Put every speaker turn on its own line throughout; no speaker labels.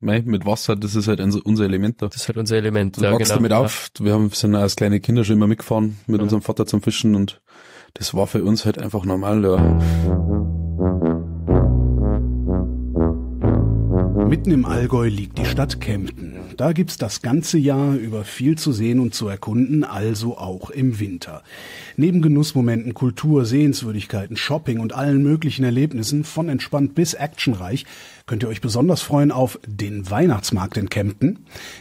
Mei, mit Wasser, das ist halt unser Element da. Das ist halt unser Element, du genau, ja, genau. damit auf. Wir haben, sind als kleine Kinder schon immer mitgefahren mit ja. unserem Vater zum Fischen und das war für uns halt einfach normal, ja.
Mitten im Allgäu liegt die Stadt Kempten. Da gibt's das ganze Jahr über viel zu sehen und zu erkunden, also auch im Winter. Neben Genussmomenten, Kultur, Sehenswürdigkeiten, Shopping und allen möglichen Erlebnissen, von entspannt bis actionreich, könnt ihr euch besonders freuen auf den Weihnachtsmarkt in Kempten,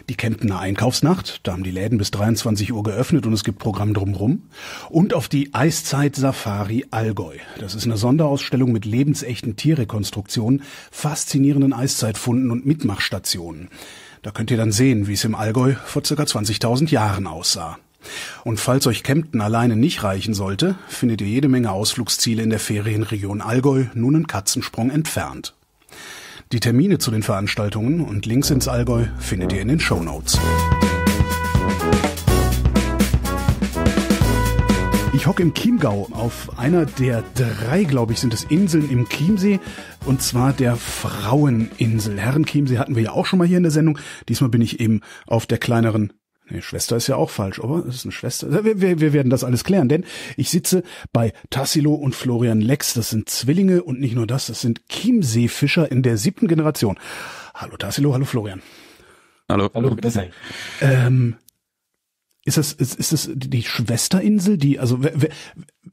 die Kemptener Einkaufsnacht, da haben die Läden bis 23 Uhr geöffnet und es gibt Programm drumrum, und auf die Eiszeit Safari Allgäu. Das ist eine Sonderausstellung mit lebensechten Tierrekonstruktionen, faszinierenden Eiszeitfunden und und Mitmachstationen. Da könnt ihr dann sehen, wie es im Allgäu vor ca. 20.000 Jahren aussah. Und falls euch Kempten alleine nicht reichen sollte, findet ihr jede Menge Ausflugsziele in der Ferienregion Allgäu, nun einen Katzensprung entfernt. Die Termine zu den Veranstaltungen und Links ins Allgäu findet ihr in den Show Notes. Ich hocke im Chiemgau auf einer der drei, glaube ich, sind es Inseln im Chiemsee und zwar der Fraueninsel. Herrenchiemsee hatten wir ja auch schon mal hier in der Sendung. Diesmal bin ich eben auf der kleineren Nee, Schwester ist ja auch falsch, aber es ist eine Schwester. Wir, wir, wir werden das alles klären, denn ich sitze bei Tassilo und Florian Lex. Das sind Zwillinge und nicht nur das, das sind Chiemseefischer in der siebten Generation. Hallo Tassilo, hallo Florian.
Hallo. Hallo, bitte.
Ähm, ist das, ist, ist das die Schwesterinsel, die, also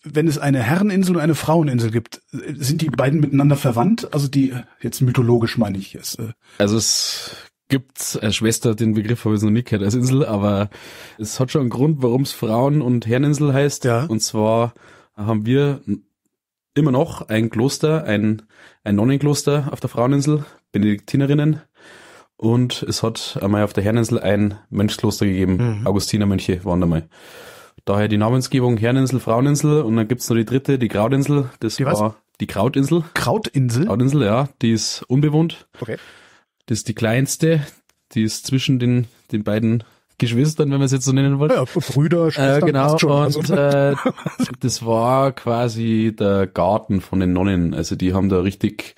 wenn es eine Herreninsel und eine Fraueninsel gibt, sind die beiden miteinander verwandt? Also die, jetzt mythologisch meine ich es. Äh.
Also es gibt als Schwester, den Begriff habe ich noch nie gehört als Insel, aber es hat schon einen Grund, warum es Frauen- und Herreninsel heißt. Ja. Und zwar haben wir immer noch ein Kloster, ein, ein Nonnenkloster auf der Fraueninsel, Benediktinerinnen. Und es hat einmal auf der Herninsel ein Mönchskloster gegeben. Mhm. Augustinermönche waren da mal. Daher die Namensgebung Herninsel, Fraueninsel und dann gibt's noch die dritte, die Krautinsel. Das die war was? die Krautinsel. Krautinsel? Krautinsel, ja. Die ist unbewohnt. Okay. Das ist die kleinste. Die ist zwischen den, den beiden Geschwistern, wenn man es jetzt so nennen wollte. Ja,
Brüder, äh, Schwestern. Äh, genau, schon, also. und äh,
das war quasi der Garten von den Nonnen. Also die haben da richtig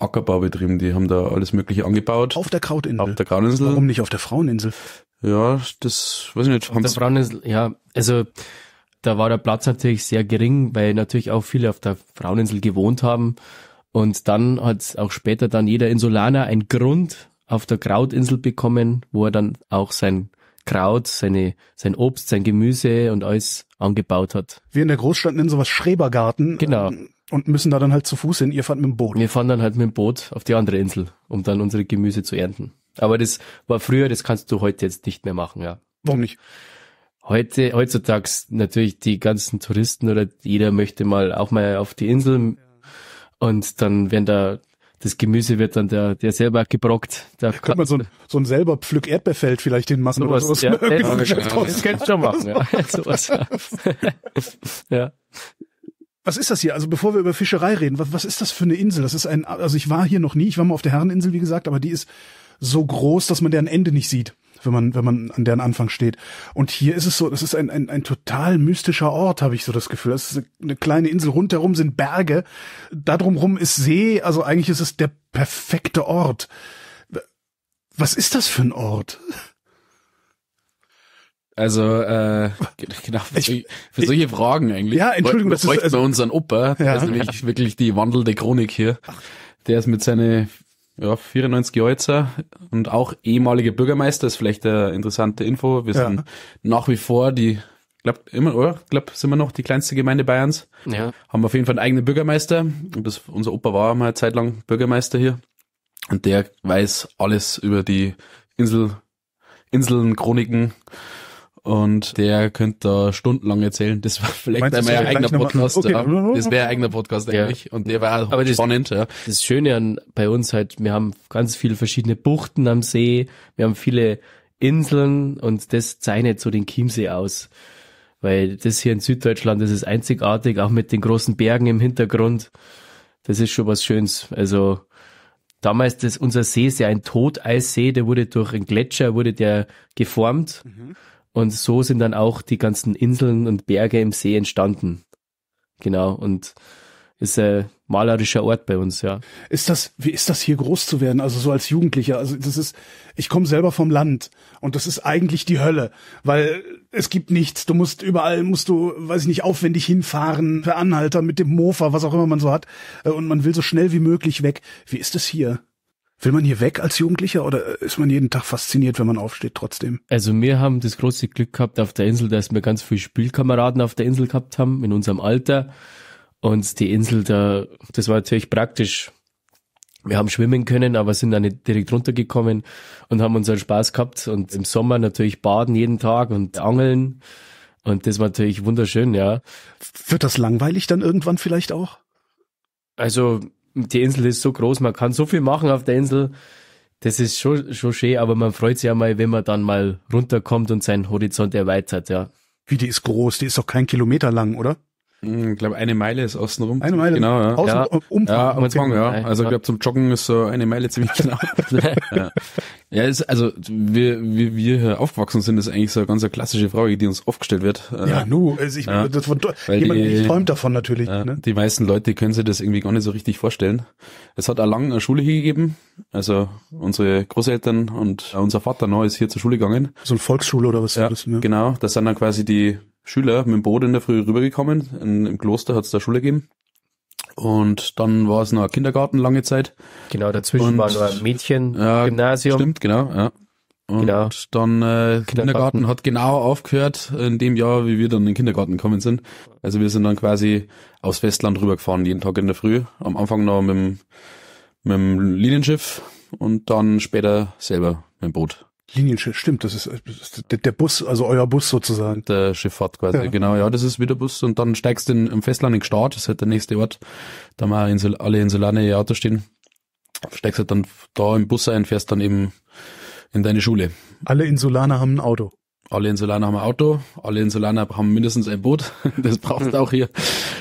Ackerbau betrieben. Die haben da alles Mögliche angebaut. Auf der Krautinsel. Auf der Krautinsel. Warum nicht auf der Fraueninsel? Ja, das weiß ich nicht. Auf der Fraueninsel,
ja, also da war der Platz natürlich sehr gering, weil natürlich auch viele auf der Fraueninsel gewohnt haben. Und dann hat auch später dann jeder Insulaner einen Grund auf der Krautinsel bekommen, wo er dann auch sein Kraut, seine, sein Obst, sein Gemüse und alles angebaut hat. Wir in der Großstadt nennen sowas Schrebergarten. Genau. Ähm und müssen da dann halt zu Fuß hin. Ihr fahrt mit dem Boot. Wir fahren dann halt mit dem Boot auf die andere Insel, um dann unsere Gemüse zu ernten. Aber das war früher, das kannst du heute jetzt nicht mehr machen, ja. Warum nicht? Heute, heutzutage natürlich die ganzen Touristen oder jeder möchte mal auch mal auf die Insel und dann wenn da das Gemüse wird dann der, der selber gebrockt. Da
kann man so ein, so ein selber Pflück Erdbeerfeld vielleicht den Massen so oder sowas. Ja, ja, das, das, das kannst du schon machen, ja. sowas, ja. ja was ist das hier? Also bevor wir über Fischerei reden, was, was ist das für eine Insel? Das ist ein, also ich war hier noch nie, ich war mal auf der Herreninsel, wie gesagt, aber die ist so groß, dass man deren Ende nicht sieht, wenn man, wenn man an deren Anfang steht. Und hier ist es so, das ist ein, ein, ein total mystischer Ort, habe ich so das Gefühl. Das ist eine kleine Insel, rundherum sind Berge, da drumrum ist See, also eigentlich ist es der perfekte Ort. Was ist das für ein Ort?
Also äh, genau, für, ich, für solche ich, Fragen eigentlich. Ja, Entschuldigung, das ist also, bei unseren Opa, ja. das ist nämlich wirklich die wandelnde Chronik hier. Der ist mit seine ja, 94 Jahre und auch ehemaliger Bürgermeister, ist vielleicht eine interessante Info. Wir sind ja. nach wie vor die glaube immer, oder? glaube, sind wir noch die kleinste Gemeinde Bayerns. Ja. Haben auf jeden Fall einen eigenen Bürgermeister. Und das, unser Opa war mal eine Zeit lang Bürgermeister hier. Und der weiß alles über die Insel, Inseln, Chroniken und der könnte da stundenlang erzählen. Das war vielleicht einmal ein eigener Podcast. Okay. Ja. Das wäre ein eigener Podcast ja. eigentlich.
Und der war Aber spannend. Das, ja. das Schöne an, bei uns halt, wir haben ganz viele verschiedene Buchten am See. Wir haben viele Inseln und das zeichnet so den Chiemsee aus. Weil das hier in Süddeutschland, das ist einzigartig, auch mit den großen Bergen im Hintergrund. Das ist schon was Schönes. Also, damals das unser See ist ja ein Toteissee, der wurde durch einen Gletscher wurde der geformt mhm. Und so sind dann auch die ganzen Inseln und Berge im See entstanden. Genau. Und ist ein malerischer Ort bei uns, ja.
Ist das, wie ist das hier groß zu werden? Also so als Jugendlicher. Also das ist, ich komme selber vom Land und das ist eigentlich die Hölle, weil es gibt nichts. Du musst überall, musst du, weiß ich nicht, aufwendig hinfahren, per Anhalter mit dem Mofa, was auch immer man so hat. Und man will so schnell wie möglich weg. Wie ist das hier? Will man hier weg als Jugendlicher oder ist man jeden Tag fasziniert, wenn man aufsteht trotzdem?
Also wir haben das große Glück gehabt auf der Insel, dass wir ganz viele Spielkameraden auf der Insel gehabt haben in unserem Alter. Und die Insel da, das war natürlich praktisch. Wir haben schwimmen können, aber sind dann nicht direkt runtergekommen und haben unseren Spaß gehabt. Und im Sommer natürlich baden jeden Tag und angeln. Und das war natürlich wunderschön, ja. Wird das langweilig dann irgendwann vielleicht auch? Also die Insel ist so groß, man kann so viel machen auf der Insel. Das ist schon, schon schön, aber man freut sich ja mal, wenn man dann mal runterkommt und seinen Horizont erweitert, ja.
Wie, die ist groß, die ist doch kein Kilometer lang, oder? Ich glaube, eine Meile ist außenrum. Eine Meile. Genau, ja. Außen, ja. Umfang. Ja, Umfang, ja. Also ich glaube, zum Joggen ist so eine Meile ziemlich genau. ja, ja ist, also wie, wie wir hier aufgewachsen sind, ist eigentlich so eine ganz klassische Frage, die uns aufgestellt wird. Ja, äh, nu, also ich, ja. das von, jemand die, träumt davon natürlich. Ja, ne? Die meisten Leute können sich das irgendwie gar nicht so richtig vorstellen. Es hat auch lange eine Schule hier gegeben. Also unsere Großeltern und unser Vater noch ist hier zur Schule gegangen. So eine Volksschule oder was? Ja, das, ne? genau. Das sind dann quasi die Schüler mit dem Boot in der Früh rübergekommen. In, Im Kloster hat es da Schule gegeben. Und dann war es noch Kindergarten lange Zeit. Genau, dazwischen und, war noch ein Mädchen, ja, Gymnasium. Stimmt, genau, ja. Und genau. dann äh, Kindergarten. Kindergarten hat genau aufgehört in dem Jahr, wie wir dann in den Kindergarten gekommen sind. Also wir sind dann quasi aus Festland rübergefahren, jeden Tag in der Früh. Am Anfang noch mit dem, mit dem Linienschiff und dann später selber mit dem Boot.
Linienschiff, stimmt, das ist, der Bus, also euer Bus sozusagen.
Der Schifffahrt quasi, ja. genau, ja, das ist wieder Bus und dann steigst du im Festland in Gstaad, das ist halt der nächste Ort, da haben auch Insel, alle Inselane ihr Auto stehen, steigst halt dann da im Bus ein, fährst dann eben in deine Schule. Alle Insulaner haben ein Auto. Alle Insulaner haben ein Auto, alle Insulaner haben mindestens ein Boot, das brauchst du hm. auch hier.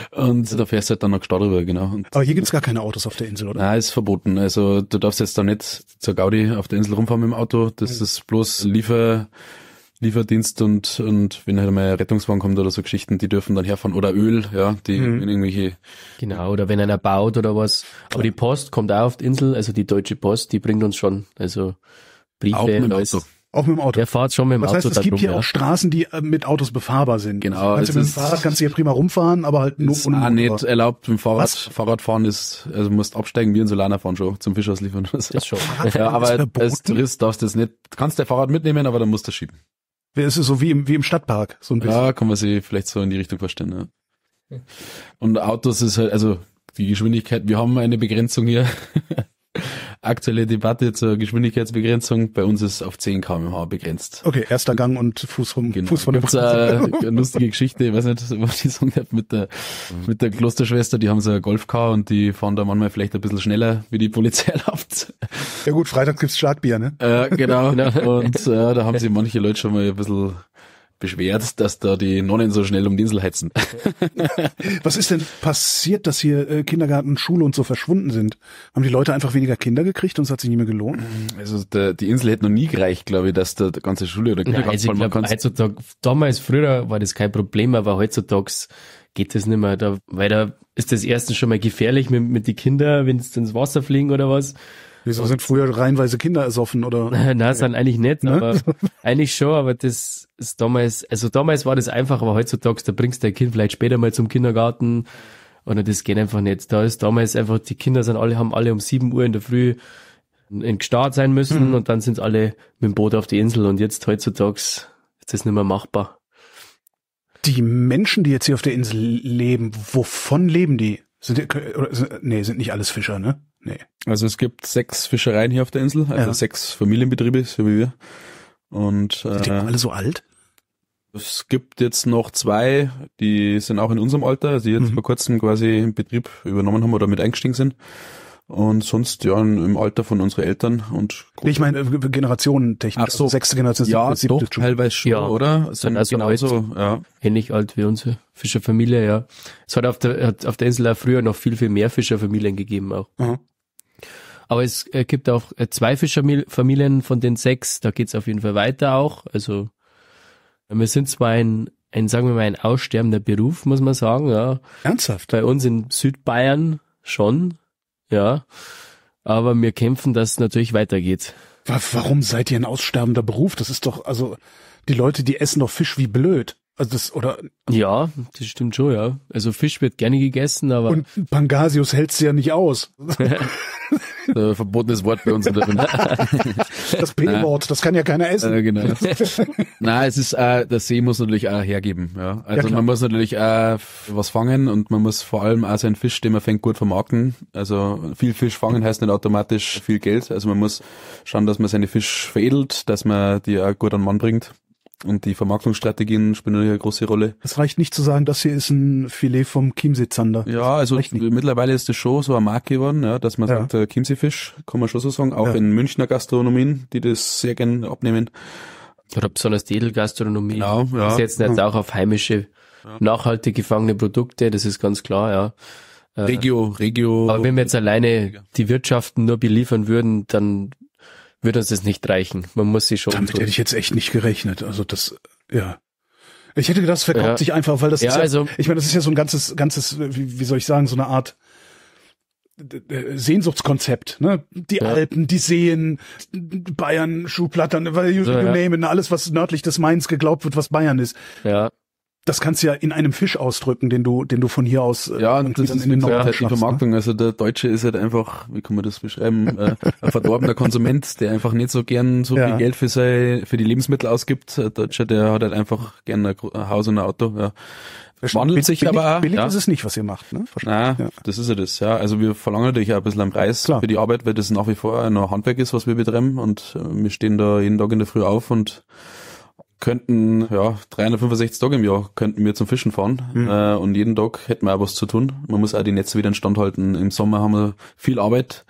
Und da fährst du halt dann noch Stadt rüber, genau. Und
Aber hier gibt's gar keine Autos auf der Insel, oder?
Nein, ist verboten. Also du darfst jetzt da nicht zur Gaudi auf der Insel rumfahren mit dem Auto. Das hm. ist bloß Liefer, Lieferdienst und, und wenn halt mal ein Rettungswagen kommt oder so Geschichten, die dürfen dann herfahren. Oder Öl, ja, die mhm. irgendwelche. Genau, oder wenn einer
baut oder was. Aber die Post kommt auch auf die Insel, also die Deutsche Post, die bringt uns schon. Also
Briefe, auch mit dem Auto. Auch mit dem Auto. Der fahrt schon mit dem das Auto. Das heißt, es gibt rum, hier ja. auch Straßen, die äh, mit Autos befahrbar sind. Genau. Also, mit dem Fahrrad kannst du hier prima rumfahren, aber halt nur ohne Ah, nicht erlaubt mit dem Fahrrad. Fahrradfahren
ist, also musst absteigen, wie in Solana fahren schon, zum Fischers liefern. Das ist schon. ja, aber als Tourist darfst du das nicht, kannst der Fahrrad mitnehmen, aber dann musst du schieben.
Es ist es so wie im, wie im Stadtpark, so ein bisschen.
Ja, kann man sich vielleicht so in die Richtung verstehen, ja. Und Autos ist halt, also die Geschwindigkeit, wir haben eine Begrenzung hier. aktuelle Debatte zur Geschwindigkeitsbegrenzung. Bei uns ist auf 10 km begrenzt.
Okay, erster Gang und Fuß rum. genau. Fuß von der Gibt's,
lustige Geschichte, ich weiß nicht, was ich sagen mit der, mhm. mit der Klosterschwester, die haben so ein Golfcar und die fahren da manchmal vielleicht ein bisschen schneller, wie die Polizei läuft.
Ja gut, Freitag gibt's Starkbier, ne?
Äh, genau. genau. und äh, da haben sich manche Leute schon mal ein bisschen beschwert, dass da die Nonnen so schnell um die Insel heizen.
Was ist denn passiert, dass hier äh, Kindergarten, Schule und so verschwunden sind? Haben die Leute einfach weniger Kinder gekriegt und es hat sich nicht mehr gelohnt?
Also der, die Insel hätte noch nie gereicht, glaube ich, dass da die ganze Schule oder Kindergarten... Nein, also ich glaub, heutzutage, damals, früher war
das kein Problem, aber heutzutage geht das nicht mehr. Da, weil da ist das erstens schon mal gefährlich mit, mit den Kindern, wenn sie ins Wasser fliegen oder was. Wieso sind früher reinweise Kinder ersoffen oder? Na, ist dann eigentlich nicht, ne? aber eigentlich schon, aber das ist damals, also damals war das einfach, aber heutzutage, da bringst du dein Kind vielleicht später mal zum Kindergarten oder das geht einfach nicht. Da ist damals einfach, die Kinder sind alle, haben alle um sieben Uhr in der Früh in Gestart sein müssen mhm. und dann sind alle mit dem Boot auf die Insel und jetzt heutzutage ist das nicht mehr machbar.
Die Menschen, die jetzt hier auf der Insel leben, wovon leben die? Sind, die, oder, nee, sind nicht alles Fischer, ne?
Nee. Also es gibt sechs Fischereien hier auf der Insel, also ja. sechs Familienbetriebe, so wie wir. Und sind die äh, alle so alt? Es gibt jetzt noch zwei, die sind auch in unserem Alter, also die jetzt mhm. vor kurzem quasi im Betrieb übernommen haben oder mit eingestiegen sind. Und sonst ja im Alter von unseren Eltern und
nee, ich meine äh, Generationentechnik, Ach also so. sechste Generation, ja,
siebte, doch, schon. teilweise schon, ja. oder? Sind also genauso, alt, ja.
ähnlich alt wie unsere Fischerfamilie, ja. Es hat auf der hat auf der Insel auch früher noch viel viel mehr Fischerfamilien gegeben auch. Mhm. Aber es äh, gibt auch äh, zwei Fischerfamilien von den sechs, da geht's auf jeden Fall weiter auch. Also wir sind zwar ein, ein, sagen wir mal, ein aussterbender Beruf, muss man sagen. Ja. Ernsthaft? Bei uns in Südbayern schon, ja. Aber wir kämpfen, dass es natürlich weitergeht.
Warum seid ihr ein aussterbender Beruf? Das ist doch, also die Leute, die essen doch Fisch wie blöd. Also das, oder.
Ja, das
stimmt schon, ja. Also Fisch wird gerne gegessen, aber. Und Pangasius hältst du ja nicht aus.
verbotenes Wort bei uns. in der das B-Wort,
das kann ja keiner essen. Äh, genau.
Nein, es ist, äh, der See muss natürlich auch hergeben, ja. Also ja, man muss natürlich auch äh, was fangen und man muss vor allem auch seinen Fisch, den man fängt, gut vermarkten. Also viel Fisch fangen heißt nicht automatisch viel Geld. Also man muss schauen, dass man seine Fisch veredelt, dass man die auch gut an den Mann bringt. Und die Vermarktungsstrategien spielen eine große Rolle.
Es reicht nicht zu sagen, das hier ist ein Filet vom Chiemsee-Zander.
Ja, also mittlerweile ist das schon so eine Marke geworden, ja, dass man ja. sagt, äh, Chiemsee-Fisch, kann man schon so sagen. Auch ja. in Münchner Gastronomien, die das sehr gern abnehmen. Oder besonders die Edelgastronomie. Genau, ja. Die setzen jetzt auch auf
heimische, nachhaltig gefangene Produkte, das ist ganz klar, ja. Äh, Regio, Regio. Aber wenn wir jetzt alleine die Wirtschaften nur beliefern würden, dann wird uns das nicht
reichen. Man muss sie schon. Damit hätte ich jetzt echt nicht gerechnet. Also das, ja. Ich hätte gedacht, es verkauft ja. sich einfach, weil das ja, ist ja, also, ich meine, das ist ja so ein ganzes, ganzes, wie, wie soll ich sagen, so eine Art Sehnsuchtskonzept, ne? Die ja. Alpen, die Seen, Bayern, Schuhplattern, you, so, you name it, alles, was nördlich des Mainz geglaubt wird, was Bayern ist. Ja das kannst du ja in einem Fisch ausdrücken, den du, den du von hier aus äh, ja, und das ist in den Norden halt die ne? Vermarktung.
Ne? Also der Deutsche ist halt einfach, wie kann man das beschreiben, äh, ein verdorbener Konsument, der einfach nicht so gern so ja. viel Geld für sei, für die Lebensmittel ausgibt. Der Deutsche, der hat halt einfach gern ein Haus und ein Auto. Ja. Wandelt sich billig, aber auch. Billig ja. ist es
nicht, was ihr macht, ne?
Nein, ja. das ist ja das, ja. Also wir verlangen natürlich auch ein bisschen am Preis Klar. für die Arbeit, weil das nach wie vor noch Handwerk ist, was wir betreiben und äh, wir stehen da jeden Tag in der Früh auf und könnten, ja, 365 Tage im Jahr könnten wir zum Fischen fahren mhm. äh, und jeden Tag hätten wir auch was zu tun. Man muss auch die Netze wieder in Stand halten. Im Sommer haben wir viel Arbeit.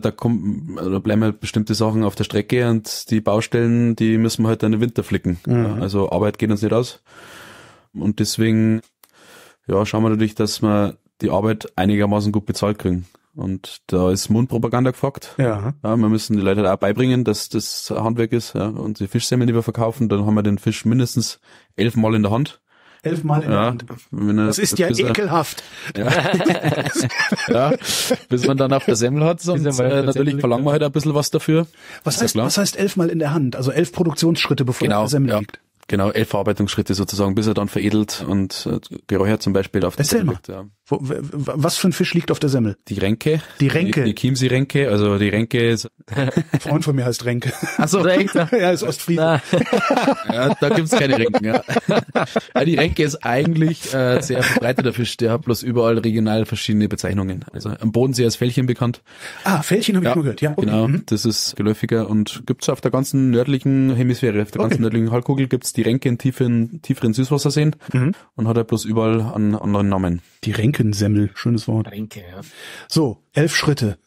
Da, kommen, also da bleiben halt bestimmte Sachen auf der Strecke und die Baustellen, die müssen wir halt dann im Winter flicken. Mhm. Also Arbeit geht uns nicht aus. Und deswegen, ja, schauen wir natürlich, dass wir die Arbeit einigermaßen gut bezahlt kriegen. Und da ist Mundpropaganda gefragt. Ja. ja. Wir müssen die Leute da auch beibringen, dass das Handwerk ist. Ja. Und die Fischsemmeln, die wir verkaufen, dann haben wir den Fisch mindestens elfmal in der Hand.
Elfmal in ja, der Hand. das ist ja ekelhaft. Ja. ja. bis man dann auf der Semmel hat. Und, äh, natürlich verlangen wir halt ein bisschen was dafür. Was heißt, was heißt elfmal in der Hand? Also elf Produktionsschritte, bevor genau, der Semmel ja. liegt.
Genau, elf Verarbeitungsschritte sozusagen, bis er dann veredelt und äh, geräuchert zum Beispiel auf der Semmel liegt. Ja
was für ein Fisch liegt auf der Semmel?
Die Renke. Die Renke. Die, die chiemsee renke also die Renke ist.
Ein Freund von mir heißt Ränke. Achso, Renke. ja, ist Ostfriese.
ja, da gibt's keine Renken, ja. ja. Die Renke ist eigentlich äh, sehr verbreiteter Fisch, der hat bloß überall regional verschiedene Bezeichnungen. Also am Bodensee ist Fällchen bekannt. Ah, Fällchen habe ja, ich nur gehört, ja. Okay. Genau, mhm. das ist geläufiger und gibt's auf der ganzen nördlichen Hemisphäre, auf der ganzen okay. nördlichen Halbkugel gibt's die Renke in tiefen, tieferen Süßwasserseen mhm. und hat er halt bloß überall einen anderen Namen.
Die Ränke Rinkensemmel, schönes Wort. Rinke, ja. So, elf Schritte.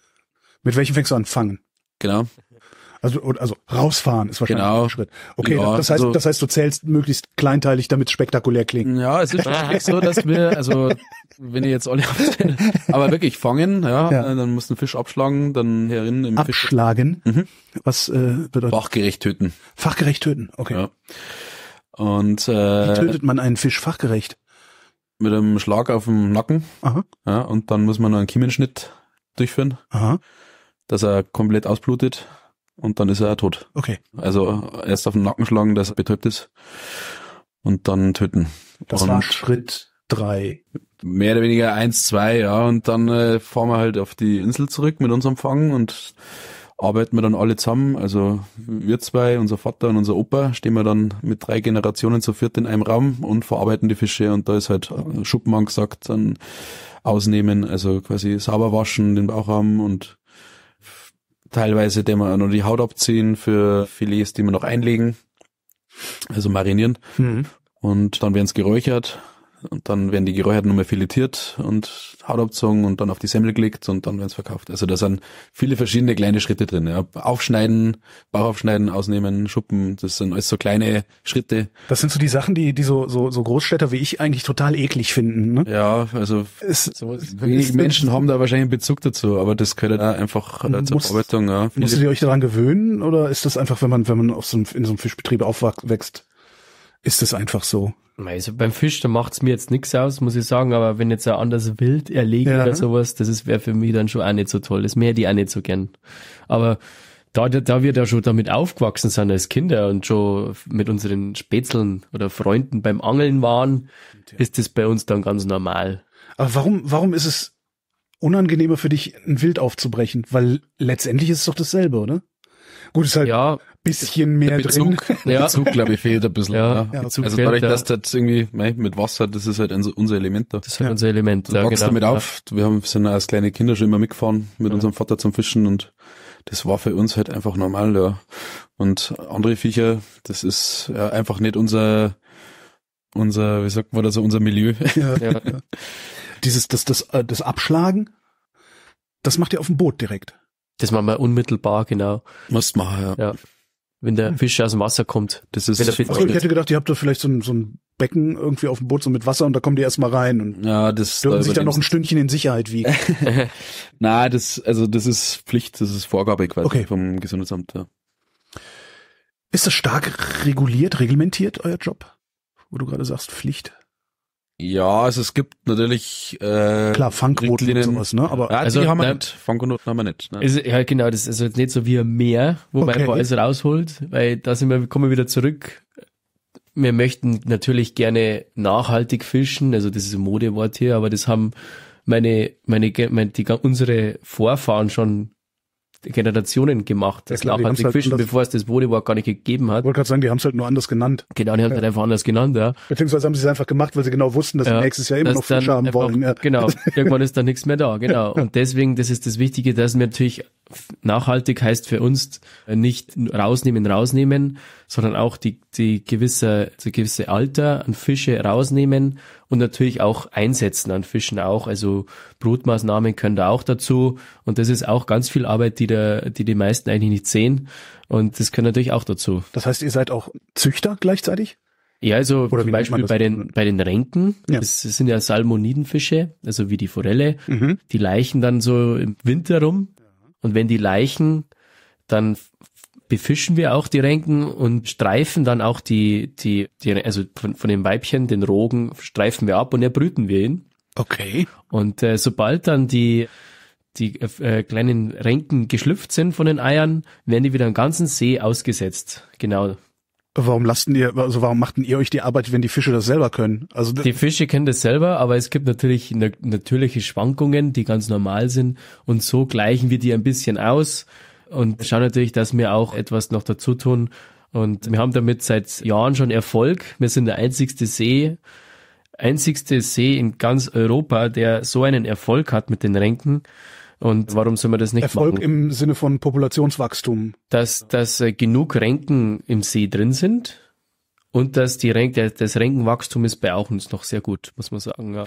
Mit welchem fängst du an? Fangen. Genau. Also, also rausfahren ist wahrscheinlich genau. ein Schritt. Okay, ja, das heißt, also, das heißt, du zählst möglichst kleinteilig, damit es spektakulär klingt. Ja, es ist wahrscheinlich so, dass wir, also
wenn ihr jetzt alle aber wirklich fangen, ja, ja, dann musst du einen Fisch abschlagen, dann herin im
Abschlagen. Fisch. Mhm. Was äh,
bedeutet? Fachgerecht töten. Fachgerecht töten, okay. Ja. Und äh, wie tötet man einen Fisch fachgerecht? mit einem Schlag auf dem Nacken. Aha. Ja, und dann muss man noch einen Kiemenschnitt durchführen, Aha. dass er komplett ausblutet und dann ist er tot. Okay. Also erst auf den Nacken schlagen, dass er betäubt ist und dann töten. Das und war
Schritt drei.
Mehr oder weniger eins, zwei, ja. Und dann äh, fahren wir halt auf die Insel zurück mit unserem Fang und arbeiten wir dann alle zusammen. Also wir zwei, unser Vater und unser Opa, stehen wir dann mit drei Generationen zu viert in einem Raum und verarbeiten die Fische und da ist halt Schuppen angesagt, dann ausnehmen, also quasi sauber waschen, den Bauchraum und teilweise den wir noch die Haut abziehen für Filets, die wir noch einlegen, also marinieren. Mhm. Und dann werden es geräuchert und dann werden die geräuchert halt nochmal filetiert und Haut abzogen und dann auf die Semmel gelegt und dann werden es verkauft. Also da sind viele verschiedene kleine Schritte drin. Ja. Aufschneiden, Bauch aufschneiden, ausnehmen, Schuppen, das sind alles so kleine Schritte.
Das sind so die Sachen, die, die so, so, so Großstädter wie ich eigentlich total eklig finden. Ne?
Ja, also
es, so, wenig Menschen haben
da wahrscheinlich einen Bezug dazu, aber das gehört ja halt einfach äh, zur Verarbeitung. Ja. Viele, musstet
ihr euch daran gewöhnen oder ist das einfach, wenn man, wenn man auf so einem, in so einem Fischbetrieb aufwächst? ist es einfach so. Also
beim Fisch, da macht's mir jetzt nix aus, muss ich sagen, aber wenn jetzt ein anderes Wild erlegen ja. oder sowas, das wäre für mich dann schon auch nicht so toll. Das mehr die auch nicht so gern. Aber da, da wir da schon damit aufgewachsen sind als Kinder und schon mit unseren Spätzeln oder Freunden beim Angeln waren,
ist das bei uns dann ganz normal. Aber warum, warum ist es unangenehmer für dich, ein Wild aufzubrechen? Weil letztendlich ist es doch dasselbe, oder? Gut, ist halt ja bisschen mehr Bezug, drin. Der Bezug,
glaube ich, fehlt ein bisschen. Ja, ja. Bezug also dadurch, dass das irgendwie mit Wasser, das ist halt unser Element da. Das ist halt ja. unser Element. Du ja, wachst genau. damit auf. Wir haben, sind als kleine Kinder schon immer mitgefahren mit ja. unserem Vater zum Fischen und das war für uns halt einfach normal, ja. Und andere Viecher, das ist ja, einfach nicht unser, unser, wie sagt man das, unser Milieu. Ja. ja. Dieses, das, das, äh, das Abschlagen, das macht ihr auf dem Boot direkt. Das machen wir unmittelbar, genau. Muss machen, ja. ja
wenn der Fisch aus dem Wasser kommt. Das ist wenn ich hätte
gedacht, ihr habt da vielleicht so ein, so ein Becken irgendwie auf dem Boot so mit Wasser und da kommen die erstmal rein und ja, das dürfen da sich dann noch ein Stündchen in Sicherheit wiegen.
Na, das also das ist Pflicht, das ist Vorgabe quasi okay. vom Gesundheitsamt. Ja.
Ist das stark reguliert, reglementiert euer Job, wo du gerade sagst Pflicht?
Ja, also es gibt natürlich äh, klar Fangquoten und sowas, ne? Aber ja, also die haben wir nicht. Fangquoten haben wir nicht. Ne? Ist,
ja, genau, das ist jetzt nicht so wie ein Meer, wo okay. man einfach alles rausholt, weil da sind wir kommen wir wieder zurück. Wir möchten natürlich gerne nachhaltig fischen, also das ist ein Modewort hier, aber das haben meine meine, meine die, unsere Vorfahren schon Generationen gemacht. Ja, klar, das gab halt dazwischen, halt bevor es das Bodywalk gar nicht gegeben hat. Ich wollte gerade sagen, die haben es halt nur anders genannt. Genau, die haben es ja. halt einfach anders genannt, ja.
Beziehungsweise haben sie es einfach gemacht, weil sie genau wussten, dass ja. sie nächstes Jahr immer noch Fische haben wollen. Ja. Genau, irgendwann ist da nichts mehr da, genau. Und
deswegen, das ist das Wichtige, dass wir natürlich nachhaltig heißt für uns äh, nicht rausnehmen, rausnehmen, sondern auch die, die gewisse, die gewisse Alter an Fische rausnehmen und natürlich auch einsetzen an Fischen auch. Also Brutmaßnahmen können da auch dazu. Und das ist auch ganz viel Arbeit, die da, die, die meisten eigentlich nicht sehen. Und das können natürlich auch dazu.
Das heißt, ihr seid auch Züchter gleichzeitig?
Ja, also Oder zum Beispiel bei den, bei den Renken, ja. das, sind ja Salmonidenfische, also wie die Forelle, mhm. die laichen dann so im Winter rum. Und wenn die laichen, dann befischen wir auch die Renken und streifen dann auch die, die, die also von, von den Weibchen, den Rogen, streifen wir ab und erbrüten wir ihn. Okay. Und äh, sobald dann die, die äh, kleinen Renken geschlüpft sind von den Eiern, werden die wieder im ganzen See
ausgesetzt. Genau. Warum lasten ihr, also warum machten ihr euch die Arbeit, wenn die Fische das selber können? Also die
Fische können das selber, aber es gibt natürlich natürliche Schwankungen, die ganz normal sind und so gleichen wir die ein bisschen aus und schauen natürlich, dass wir auch etwas noch dazu tun. Und wir haben damit seit Jahren schon Erfolg. Wir sind der einzigste See, einzigste See in ganz Europa, der so einen Erfolg hat mit den Ränken. Und warum soll man das nicht Erfolg machen? Erfolg
im Sinne von Populationswachstum. Dass, dass äh, genug
Renken im See drin sind und dass die Renk, das Renkenwachstum ist bei auch
uns noch sehr gut, muss man sagen. Ja.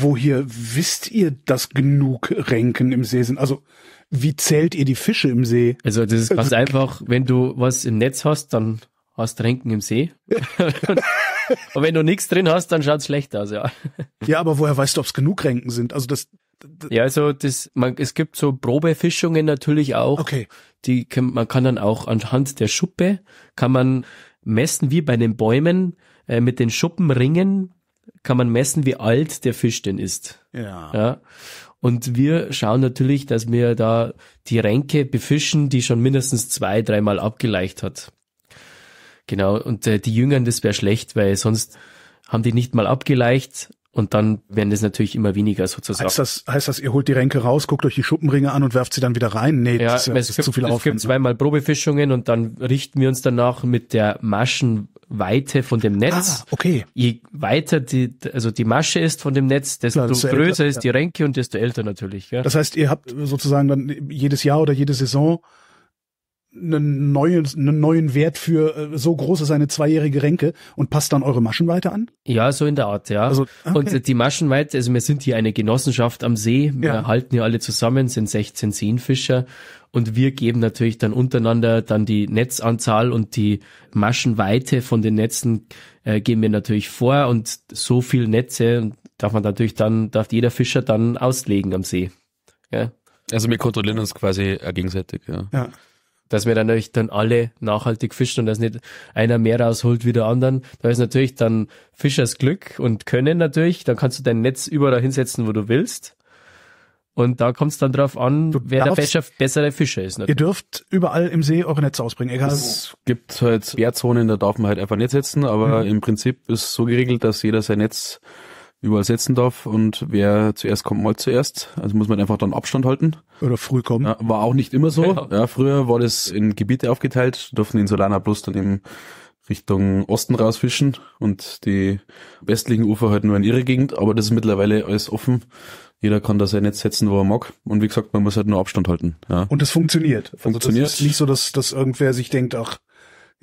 Woher wisst ihr, dass genug Renken im See sind? Also wie zählt ihr die Fische im See? Also das ist ganz also-
einfach, wenn du was im Netz hast, dann hast Ränken im See. Und wenn du nichts drin hast, dann schaut's schlecht aus, ja.
Ja, aber woher weißt du, ob's genug Ränken sind? Also das, ja, also das,
man, es gibt so Probefischungen natürlich auch. Okay. Die man kann dann auch anhand der Schuppe kann man messen, wie bei den Bäumen äh, mit den Schuppenringen kann man messen, wie alt der Fisch denn ist. Ja. ja. Und wir schauen natürlich, dass wir da die Ränke befischen, die schon mindestens zwei, dreimal abgeleicht hat. Genau, und äh, die Jüngern, das wäre schlecht, weil sonst haben die nicht mal abgeleicht und dann werden es natürlich immer weniger sozusagen. Heißt
das, heißt das, ihr holt die Ränke raus, guckt euch die Schuppenringe an und werft sie dann wieder rein? Nee, ja, das, ist, es das gibt, zu viel Aufwand. Es gibt
zweimal Probefischungen und dann richten wir uns danach mit der Maschen, Weite von dem Netz. Ah, okay. Je weiter die, also die Masche ist von dem Netz, desto, Klar, desto größer älter, ist die Ränke und desto älter natürlich. Ja. Das heißt,
ihr habt sozusagen dann jedes Jahr oder jede Saison einen neuen, einen neuen Wert für äh, so groß ist eine zweijährige Ränke und passt dann eure Maschenweite an?
Ja, so in der Art, ja. Also, okay. Und die Maschenweite, also wir sind hier eine Genossenschaft am See, wir ja. halten hier alle zusammen, sind 16 Seenfischer und wir geben natürlich dann untereinander dann die Netzanzahl und die Maschenweite von den Netzen äh, geben wir natürlich vor und so viel Netze darf man natürlich dann, darf jeder Fischer dann auslegen am See. Ja.
Also wir kontrollieren uns quasi äh, gegenseitig, ja. ja
dass wir dann natürlich dann alle nachhaltig fischen und dass nicht einer mehr rausholt wie der anderen. Da ist natürlich dann Fischers Glück und Können natürlich. Dann kannst du dein Netz überall hinsetzen, wo du willst. Und da kommt
es dann drauf an, du wer darfst, der Fischer,
bessere Fischer
ist. Natürlich. Ihr
dürft überall im See eure Netze ausbringen, egal. Es
gibt halt Bärzonen, da darf man halt einfach nicht setzen, aber mhm. im Prinzip ist so geregelt, dass jeder sein Netz überall setzen darf und wer zuerst kommt, mal zuerst. Also muss man einfach dann Abstand halten.
Oder früh kommen.
Ja, war auch nicht immer so. Ja. ja. früher war das in Gebiete aufgeteilt, durften den Solana bloß dann eben Richtung Osten rausfischen und die westlichen Ufer halt nur in ihre Gegend, aber das ist mittlerweile alles offen. Jeder kann da sein Netz setzen, wo er mag. Und wie gesagt, man muss halt nur Abstand halten. Ja. Und
das funktioniert. Funktioniert. Also das ist nicht so, dass, dass irgendwer sich denkt, ach,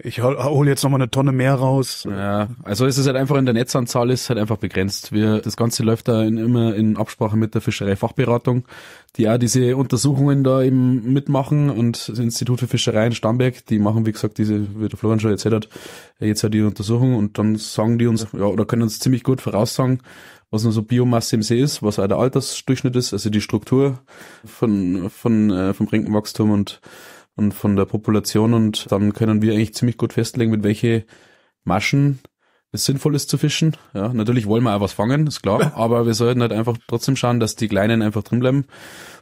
ich hol, hol jetzt nochmal eine Tonne mehr raus. Ja, also es ist halt einfach in der Netzanzahl ist
halt einfach begrenzt. Wir, das Ganze läuft da in, immer in Absprache mit der Fischereifachberatung, die ja diese Untersuchungen da eben mitmachen und das Institut für Fischerei in Starnberg, die machen, wie gesagt, diese, wie der Florian schon erzählt hat, jetzt halt die Untersuchung und dann sagen die uns, ja, oder können uns ziemlich gut voraussagen, was nur so Biomasse im See ist, was auch der Altersdurchschnitt ist, also die Struktur von, von, äh, vom Rinkenwachstum und und von der Population und dann können wir eigentlich ziemlich gut festlegen, mit welche Maschen es sinnvoll ist zu fischen. Ja, natürlich wollen wir auch was fangen, ist klar, aber wir sollten halt einfach trotzdem schauen, dass die Kleinen einfach drin bleiben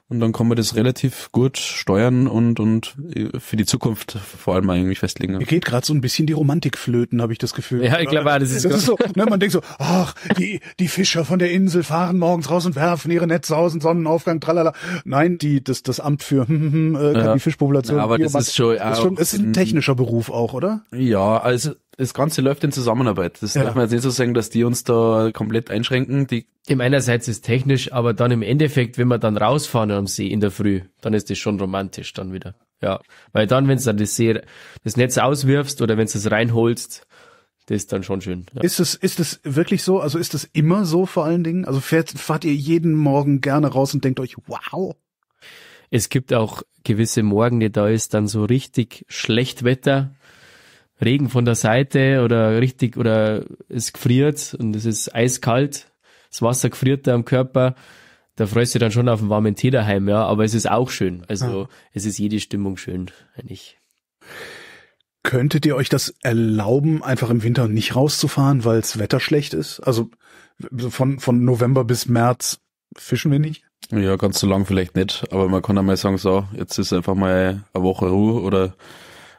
und dann kann man das relativ gut steuern und, und äh, für die Zukunft vor allem eigentlich
festlegen. Mir geht gerade so ein bisschen die Romantik flöten, habe ich das Gefühl. Ja, ich glaube, das ist, das ist so. Ne, man denkt so, ach, die, die Fischer von der Insel fahren morgens raus und werfen ihre Netze aus und Sonnenaufgang, tralala. Nein, die, das, das Amt für hm, hm, hm, äh, ja. die Fischpopulation. Ja, aber das ist, schon, das ist schon, es ist ein technischer Beruf auch, oder?
Ja, also das Ganze läuft in Zusammenarbeit. Das ja. darf man jetzt nicht so sagen, dass die uns da komplett einschränken. Die Im einerseits ist technisch, aber dann im Endeffekt, wenn wir dann rausfahren am
See in der Früh, dann ist das schon romantisch dann wieder. Ja, weil dann, wenn du dann das, See, das Netz auswirfst oder wenn du es reinholst, das ist dann schon schön. Ja. Ist
es ist es wirklich so? Also ist es immer so vor allen Dingen? Also fährt, fahrt ihr jeden Morgen gerne raus und denkt euch, wow.
Es gibt auch gewisse Morgen, die da ist dann so richtig schlecht Wetter Regen von der Seite oder richtig oder es gefriert und es ist eiskalt, das Wasser gefriert da am Körper, da freust du dann schon auf einen warmen Tee daheim, ja, aber es ist auch schön. Also ah. es ist jede Stimmung schön, wenn ich.
Könntet ihr euch das erlauben, einfach im Winter nicht rauszufahren, weil das Wetter schlecht ist? Also von, von November bis März fischen wir nicht?
Ja, ganz so lang vielleicht nicht, aber man kann einmal sagen, so, jetzt ist einfach mal eine Woche Ruhe oder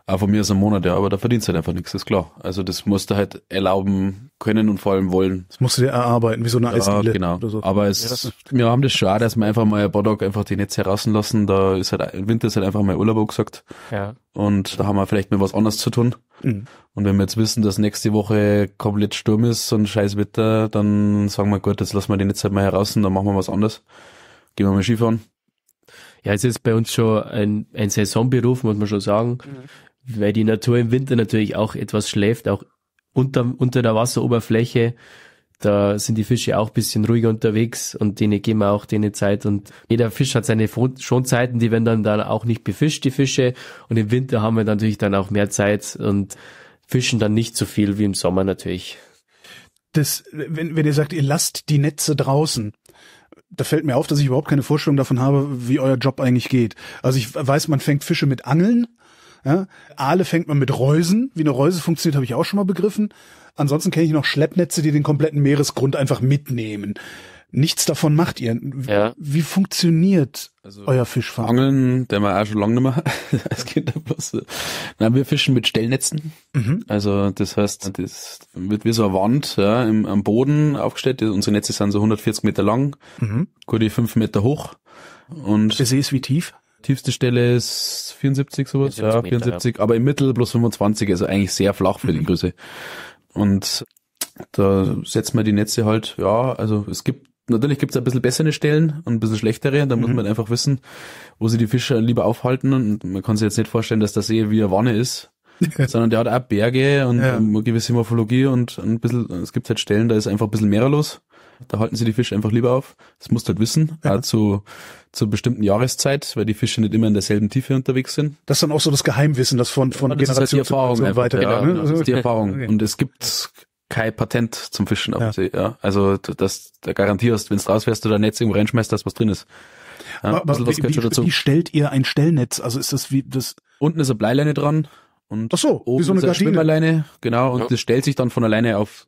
aber von mir aus ein Monat, ja, aber da verdienst du halt einfach nichts, ist klar. Also das musst du halt erlauben können und vor allem wollen. Das
musst du dir erarbeiten, wie so eine ja, Eisdiele genau. So. Aber es, ja,
wir haben das schade, dass wir einfach mal ein Boddock einfach die Netze herassen lassen. Da ist halt, Winter ist halt einfach mal Urlaub gesagt. Ja. Und da haben wir vielleicht mal was anderes zu tun. Mhm. Und wenn wir jetzt wissen, dass nächste Woche komplett Sturm ist und scheiß Wetter, dann sagen wir, gut, jetzt lassen wir die Netze halt mal heraus und dann machen wir was anderes. Gehen wir mal Skifahren. Ja, es ist bei uns schon ein, ein Saisonberuf, muss man schon sagen. Mhm weil die Natur
im Winter natürlich auch etwas schläft, auch unter, unter der Wasseroberfläche. Da sind die Fische auch bisschen ruhiger unterwegs und denen geben wir auch denen Zeit. Und jeder Fisch hat seine Schonzeiten, die werden dann, dann auch nicht befischt, die Fische. Und im Winter haben wir natürlich dann auch mehr Zeit und fischen dann nicht so viel wie im Sommer natürlich.
Das, wenn, wenn ihr sagt, ihr lasst die Netze draußen, da fällt mir auf, dass ich überhaupt keine Vorstellung davon habe, wie euer Job eigentlich geht. Also ich weiß, man fängt Fische mit Angeln ja? Aale fängt man mit Reusen. Wie eine Reuse funktioniert, habe ich auch schon mal begriffen. Ansonsten kenne ich noch Schleppnetze, die den kompletten Meeresgrund einfach mitnehmen. Nichts davon macht ihr. Wie, ja. wie funktioniert also, euer Fischfang? Angeln,
der mal auch schon lange nicht mehr.
Es geht da bloß. Nein, wir fischen mit
Stellnetzen. Mhm. Also das heißt, das wird wie so eine Wand ja, im, am Boden aufgestellt. Unsere Netze sind so 140 Meter lang, mhm. gut die 5 Meter hoch. Und der See ist wie tief? tiefste Stelle ist 74 sowas, 74 ja, Meter, 74, ja. aber im Mittel plus 25, also eigentlich sehr flach für die Größe. Und da setzt man die Netze halt, ja, also es gibt, natürlich gibt es ein bisschen bessere Stellen und ein bisschen schlechtere, da muss mhm. man einfach wissen, wo sie die Fische lieber aufhalten und man kann sich jetzt nicht vorstellen, dass der eh See wie eine Wanne ist, sondern der hat auch Berge und ja. gewisse Morphologie und ein bisschen, es gibt halt Stellen, da ist einfach ein bisschen mehr los da halten sie die Fische einfach lieber auf. Das musst du halt wissen. Ja. Auch zu, zu bestimmten Jahreszeit, weil die Fische nicht immer in derselben Tiefe unterwegs sind.
Das ist dann auch so das Geheimwissen, das von, von ja, das Generation ist halt die Erfahrung weiter. Ne? Ja, ne? Das ist
die Erfahrung. Okay. Und es gibt kein Patent zum Fischen auf ja. See. Ja? Also das, da garantierst, wenn du rausfährst oder ein Netz irgendwo reinschmeißt, dass was drin ist. Ja, aber, aber wie, wie, wie,
stellt ihr ein Stellnetz? Also ist das wie das? Unten ist eine Bleileine dran und Ach
so, oben wie so eine ist eine Schwimmerleine, genau, und ja. das stellt sich dann von alleine auf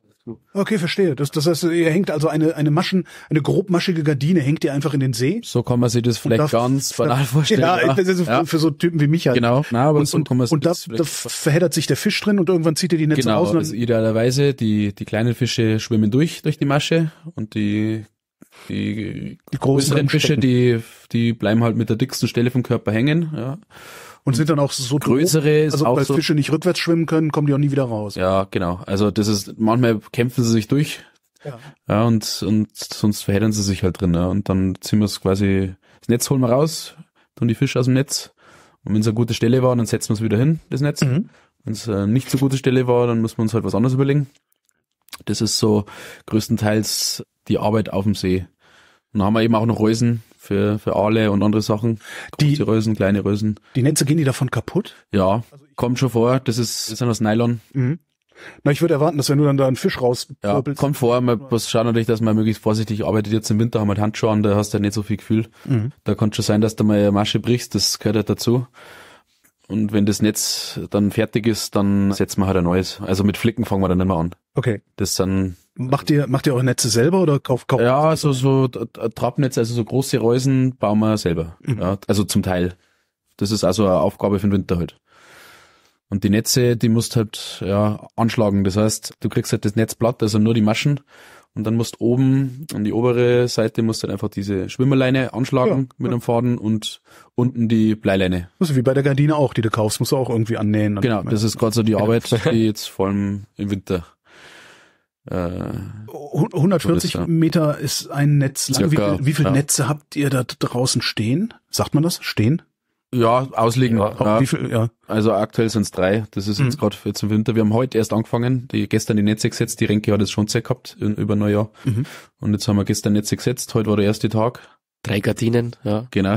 Okay, verstehe. Das, das heißt, ihr hängt also eine, eine Maschen, eine grobmaschige Gardine hängt ihr einfach in den See. So kann man sich das vielleicht das, ganz banal vorstellen. Ja, ja. Das ist ja. für so Typen wie mich halt. Genau. Na, aber und, so kann man und da, da verheddert sich der Fisch drin und irgendwann zieht ihr die Netze genau, raus. Genau, also
idealerweise die, die kleinen Fische schwimmen durch, durch die Masche und die die, die großen Fische, die, die bleiben halt mit der dicksten Stelle vom Körper hängen. Ja
und sind dann auch so größere, hoch, also auch weil so Fische nicht rückwärts schwimmen können, kommen die auch nie wieder raus.
Ja, genau. Also das ist manchmal kämpfen sie sich durch. Ja. ja und und sonst verheddern sie sich halt drin. Ja. Und dann ziehen wir es quasi das Netz holen wir raus, tun die Fische aus dem Netz. Und wenn es eine gute Stelle war, dann setzen wir es wieder hin, das Netz. Mhm. Wenn es äh, nicht so gute Stelle war, dann müssen wir uns halt was anderes überlegen. Das ist so größtenteils die Arbeit auf dem See. Und dann haben wir eben auch noch Reusen, für, für Aale und andere Sachen. Große die, Rösen, kleine Rösen. Die Netze gehen die davon kaputt? Ja, kommt schon vor. Das ist, das sind aus Nylon.
Mhm. Na, ich würde erwarten, dass wenn du dann da einen Fisch rauspöbelst.
Ja, kommt vor, man muss schauen natürlich, dass man möglichst vorsichtig arbeitet. Jetzt im Winter haben wir halt Handschuhe an, da hast du ja nicht so viel Gefühl. Mhm. Da kann schon sein, dass du mal eine Masche brichst, das gehört halt dazu. Und wenn das Netz dann fertig ist, dann setzen wir halt ein neues. Also mit Flicken fangen wir dann nicht mehr an. Okay. Das sind
Macht ihr, macht ihr
eure Netze selber oder kauft kauft? Ja, also so, so Trappnetze, also so große Reusen bauen wir selber. Mhm. Ja, also zum Teil. Das ist also eine Aufgabe für den Winter halt. Und die Netze, die musst halt ja, anschlagen. Das heißt, du kriegst halt das Netzblatt, also nur die Maschen. Und dann musst oben an die obere Seite musst du dann einfach diese Schwimmerleine anschlagen ja, mit ja. einem Faden und unten die Bleileine.
Das wie bei der Gardine auch, die du kaufst, musst du auch irgendwie annähen. Genau, das ist
gerade so die Arbeit, die jetzt vor allem im Winter 140 äh, Touristen.
Meter ist ein Netz lang. Circa, wie, wie viele ja. Netze habt ihr da draußen stehen? Sagt man das? Stehen?
Ja, auslegen. Ja, ja. Wie viel, ja. Also aktuell sind es drei. Das ist jetzt mhm. gerade jetzt im Winter. Wir haben heute erst angefangen, die gestern die Netze gesetzt. Die Renke hat es schon sehr gehabt in, über Neujahr. Mhm. Und jetzt haben wir gestern Netze gesetzt. Heute war der erste Tag. Drei Gardinen, ja. Genau.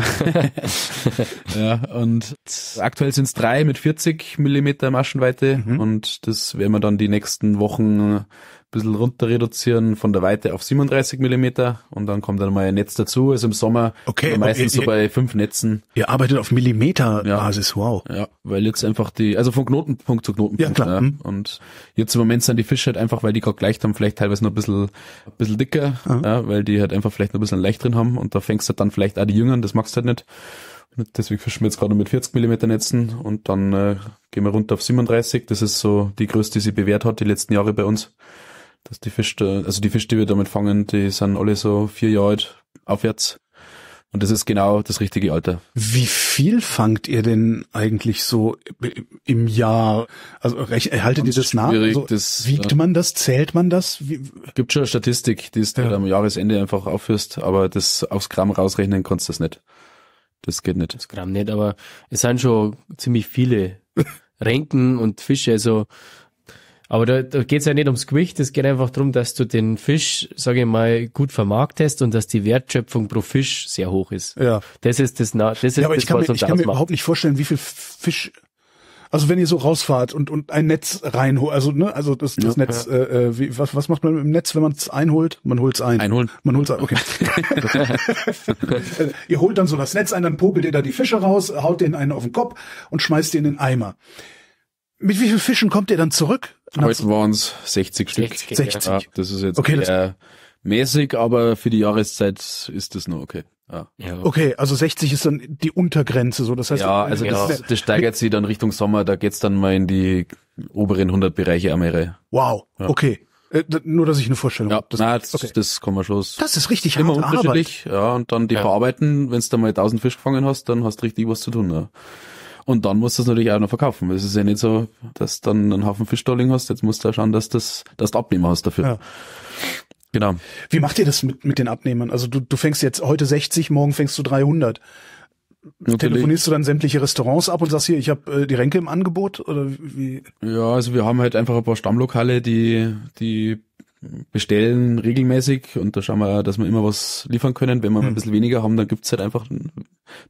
ja, und aktuell sind es drei mit 40 Millimeter Maschenweite mhm. und das werden wir dann die nächsten Wochen bisschen runter reduzieren von der Weite auf 37 Millimeter und dann kommt dann mal ein Netz dazu. Also im Sommer okay, meistens ihr, so bei fünf Netzen. Ihr arbeitet auf Millimeterbasis, ja, wow. Ja, weil jetzt einfach die, also von Knotenpunkt zu Knotenpunkt. Ja, klar. Ja. Hm. Und jetzt im Moment sind die Fische halt einfach, weil die gerade gleich haben, vielleicht teilweise noch ein bisschen, ein bisschen dicker, Aha. ja, weil die halt einfach vielleicht noch ein bisschen leicht drin haben und da fängst du halt dann vielleicht auch die Jüngern, das magst du halt nicht. Deswegen fischen wir jetzt gerade mit 40 Millimeter Netzen und dann äh, gehen wir runter auf 37. Das ist so die größte, die sie bewährt hat die letzten Jahre bei uns dass die Fische, also die Fische, die wir damit fangen, die sind alle so vier Jahre alt aufwärts. Und das ist genau das richtige Alter.
Wie viel fangt ihr denn eigentlich so im Jahr? Also erhaltet ihr das nach? Also, das, wiegt man das? Zählt man das? Wie? Gibt schon eine
Statistik, die ist ja. am Jahresende einfach aufführst, aber das aufs Gramm rausrechnen kannst du das nicht. Das geht nicht. Das Gramm nicht, aber es sind schon ziemlich viele Renken und
Fische, also aber da, da geht es ja nicht ums Gewicht, es geht einfach darum, dass du den Fisch, sage ich mal, gut vermarktest und dass die Wertschöpfung pro Fisch sehr hoch ist. Ja. Das ist das, das ist ja, aber das, ich kann, was mir, ich kann mir überhaupt
nicht vorstellen, wie viel Fisch also wenn ihr so rausfahrt und und ein Netz reinholt, also ne, also das, das ja, Netz, ja. Äh, äh wie, was was macht man mit dem Netz, wenn man es einholt? Man holt's ein. Einholen. Man holt's ein. Okay. ihr holt dann so das Netz ein, dann popelt ihr da die Fische raus, haut den einen auf den Kopf und schmeißt den in den Eimer. Mit wie vielen Fischen kommt ihr dann zurück?
Heute waren es 60 Stück. 60. 60. Ja, das ist jetzt okay, das mäßig, aber für die Jahreszeit ist das nur okay. Ja. Okay,
also 60 ist dann die Untergrenze, so das heißt. Ja, also genau. das, das,
steigert sich dann Richtung Sommer, da geht's dann mal in die oberen 100 Bereiche am Ere.
Wow, ja. okay. Äh, nur, dass ich eine Vorstellung ja, habe. Das, nein, das, okay. das kann man schon. Das ist richtig Immer unterschiedlich,
Arbeit. ja, und dann die ja. verarbeiten, wenn du da mal 1000 Fisch gefangen hast, dann hast du richtig was zu tun. Ja. Und dann musst du es natürlich auch noch verkaufen. Es ist ja nicht so, dass du dann einen Haufen Fischstolling hast, jetzt musst du ja schauen, dass, du, das, dass du Abnehmer hast dafür. Ja. Genau.
Wie macht ihr das mit, mit den Abnehmern? Also du, du fängst jetzt heute 60, morgen fängst du 300.
Natürlich. Telefonierst du
dann sämtliche Restaurants ab und sagst hier, ich habe äh, die Ränke im Angebot oder wie?
Ja, also wir haben halt einfach ein paar Stammlokale, die die bestellen regelmäßig und da schauen wir, dass wir immer was liefern können. Wenn wir mhm. ein hm. bisschen weniger haben, dann gibt's halt einfach ein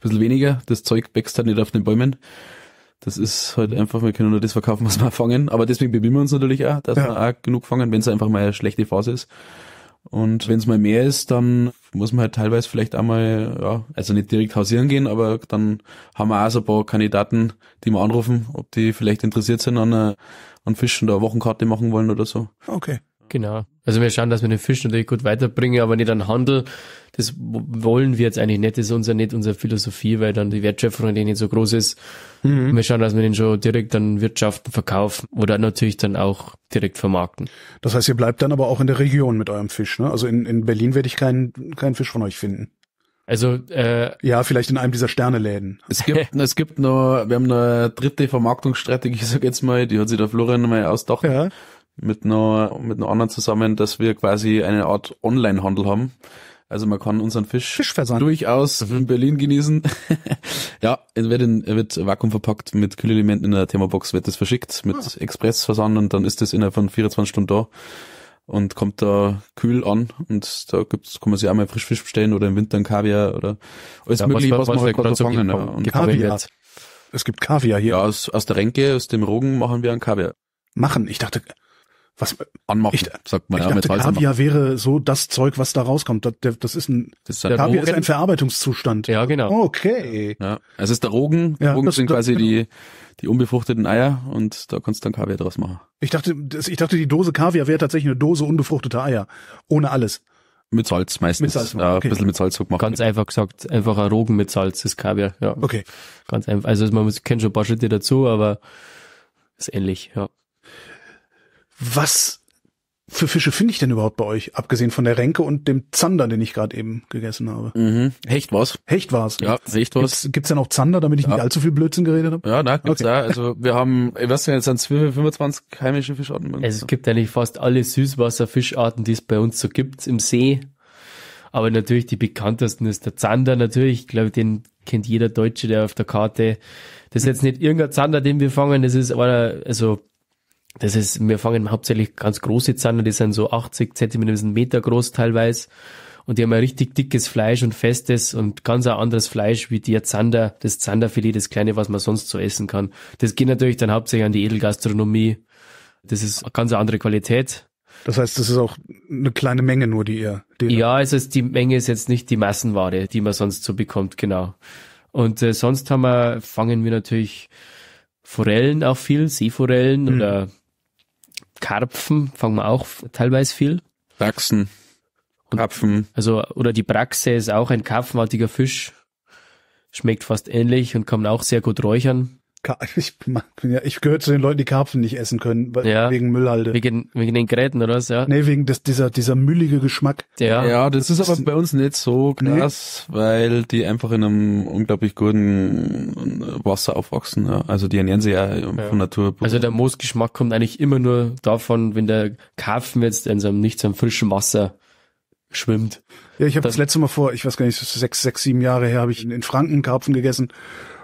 bisschen weniger. Das Zeug wächst halt nicht auf den Bäumen. Das ist halt einfach, wir können nur das verkaufen, was wir fangen. Aber deswegen bemühen wir uns natürlich auch, dass ja. wir auch genug fangen, wenn es einfach mal eine schlechte Phase ist. Und wenn es mal mehr ist, dann muss man halt teilweise vielleicht einmal, ja, also nicht direkt hausieren gehen, aber dann haben wir auch so ein paar Kandidaten, die wir anrufen, ob die vielleicht interessiert sind an, äh, an Fisch und Wochenkarte machen wollen oder so.
Okay. Genau.
Also wir schauen, dass wir den Fisch
natürlich gut weiterbringen, aber nicht an Handel. Das wollen wir jetzt eigentlich nicht. Das ist unser, nicht unsere Philosophie, weil dann die Wertschöpfung natürlich nicht so groß ist. Mhm. Wir schauen, dass wir den schon direkt an Wirtschaften verkaufen oder natürlich dann auch direkt vermarkten.
Das heißt, ihr bleibt dann aber auch in der Region mit eurem Fisch, ne? Also in, in Berlin werde ich keinen, keinen Fisch von euch finden. Also äh, ja, vielleicht in einem dieser Sterneläden.
Es gibt, es gibt noch, wir haben noch eine dritte Vermarktungsstrategie, ich sag jetzt mal, die hat sich der Florian mal ausdacht. Ja mit einer, mit einer anderen zusammen, dass wir quasi eine Art Online-Handel haben. Also man kann unseren Fisch Fischversand. durchaus mhm. in Berlin genießen. ja, er wird, in, er wird vakuum verpackt mit Kühlelementen in der Thermobox, wird das verschickt mit ah. Expressversand und dann ist das innerhalb von 24 Stunden da und kommt da kühl an und da gibt's, kann man sich auch mal frisch Fisch bestellen oder im Winter ein Kaviar oder alles ja, mögliche, was, was, was man halt so fangen. Ja. Und Kaviar. Es gibt Kaviar hier. Ja, aus, aus der Ränke, aus dem Rogen machen wir
ein Kaviar. Machen? Ich dachte, was anmachen, ich, sagt man. Ich ja, dachte, Kaviar wäre so das Zeug, was da rauskommt. Das, das ist ein, das ist ein Kaviar Drogen. ist ein Verarbeitungszustand. Ja, genau.
Okay. Ja, es ist der Rogen. Ja, Rogen sind quasi genau. die, die unbefruchteten Eier und da kannst du dann Kaviar draus machen.
Ich dachte, das, ich dachte, die Dose Kaviar wäre tatsächlich eine Dose unbefruchteter Eier. Ohne alles.
Mit Salz meistens. Mit Salz, ja, Ein bisschen mit Salz gemacht. Ganz einfach gesagt, einfach ein Rogen mit Salz ist Kaviar. Ja. Okay. Ganz einfach. Also man muss, kennt schon ein paar Schritte dazu, aber ist ähnlich,
ja was für Fische finde ich denn überhaupt bei euch? Abgesehen von der Renke und dem Zander, den ich gerade eben gegessen habe. Mhm. Hecht war's. Hecht war's. Ja, Hecht war's. Gibt's, gibt's denn auch Zander, damit ich ja. nicht allzu viel Blödsinn geredet habe?
Ja, da gibt's okay. da. Also wir haben, was sind jetzt an 25 heimische Fischarten? Also, es gibt eigentlich fast alle Süßwasserfischarten, die es bei uns so gibt
im See. Aber natürlich die bekanntesten ist der Zander natürlich. Ich glaube, den kennt jeder Deutsche, der auf der Karte. Das ist jetzt nicht irgendein Zander, den wir fangen. Das ist aber, also das ist, wir fangen hauptsächlich ganz große Zander, die sind so 80 Zentimeter bis ein Meter groß teilweise. Und die haben ein richtig dickes Fleisch und festes und ganz ein anderes Fleisch wie der Zander, das Zanderfilet, das kleine, was man sonst so essen kann. Das geht natürlich dann hauptsächlich an die Edelgastronomie. Das ist eine ganz andere Qualität. Das heißt, das ist auch eine kleine Menge nur, die ihr. Die ja, also die Menge ist jetzt nicht die Massenware, die man sonst so bekommt, genau. Und äh, sonst haben wir, fangen wir natürlich Forellen auch viel, Seeforellen mhm. oder Karpfen fangen wir auch teilweise viel. Lachsen. Karpfen. Also, oder die Braxe ist auch ein karpfenartiger Fisch. Schmeckt fast ähnlich und kann man auch sehr gut räuchern.
ich, ich gehöre zu den Leuten, die Karpfen nicht essen können, weil,
ja. wegen Müllhalde. Wegen, wegen den Gräten oder was, ja?
Nee, wegen des, dieser, dieser müllige Geschmack. Ja, ja das, das ist aber bei uns nicht
so krass, nee. weil die einfach in einem unglaublich guten Wasser aufwachsen. Ja. Also die ernähren sich ja, ja. von Natur. Also der
Moosgeschmack kommt eigentlich immer nur davon, wenn der Karpfen jetzt in seinem, nicht so einem frischen Wasser
schwimmt. Ja, ich habe das letzte Mal vor, ich weiß gar nicht, sechs, sechs, sieben Jahre her, habe ich in Franken Karpfen gegessen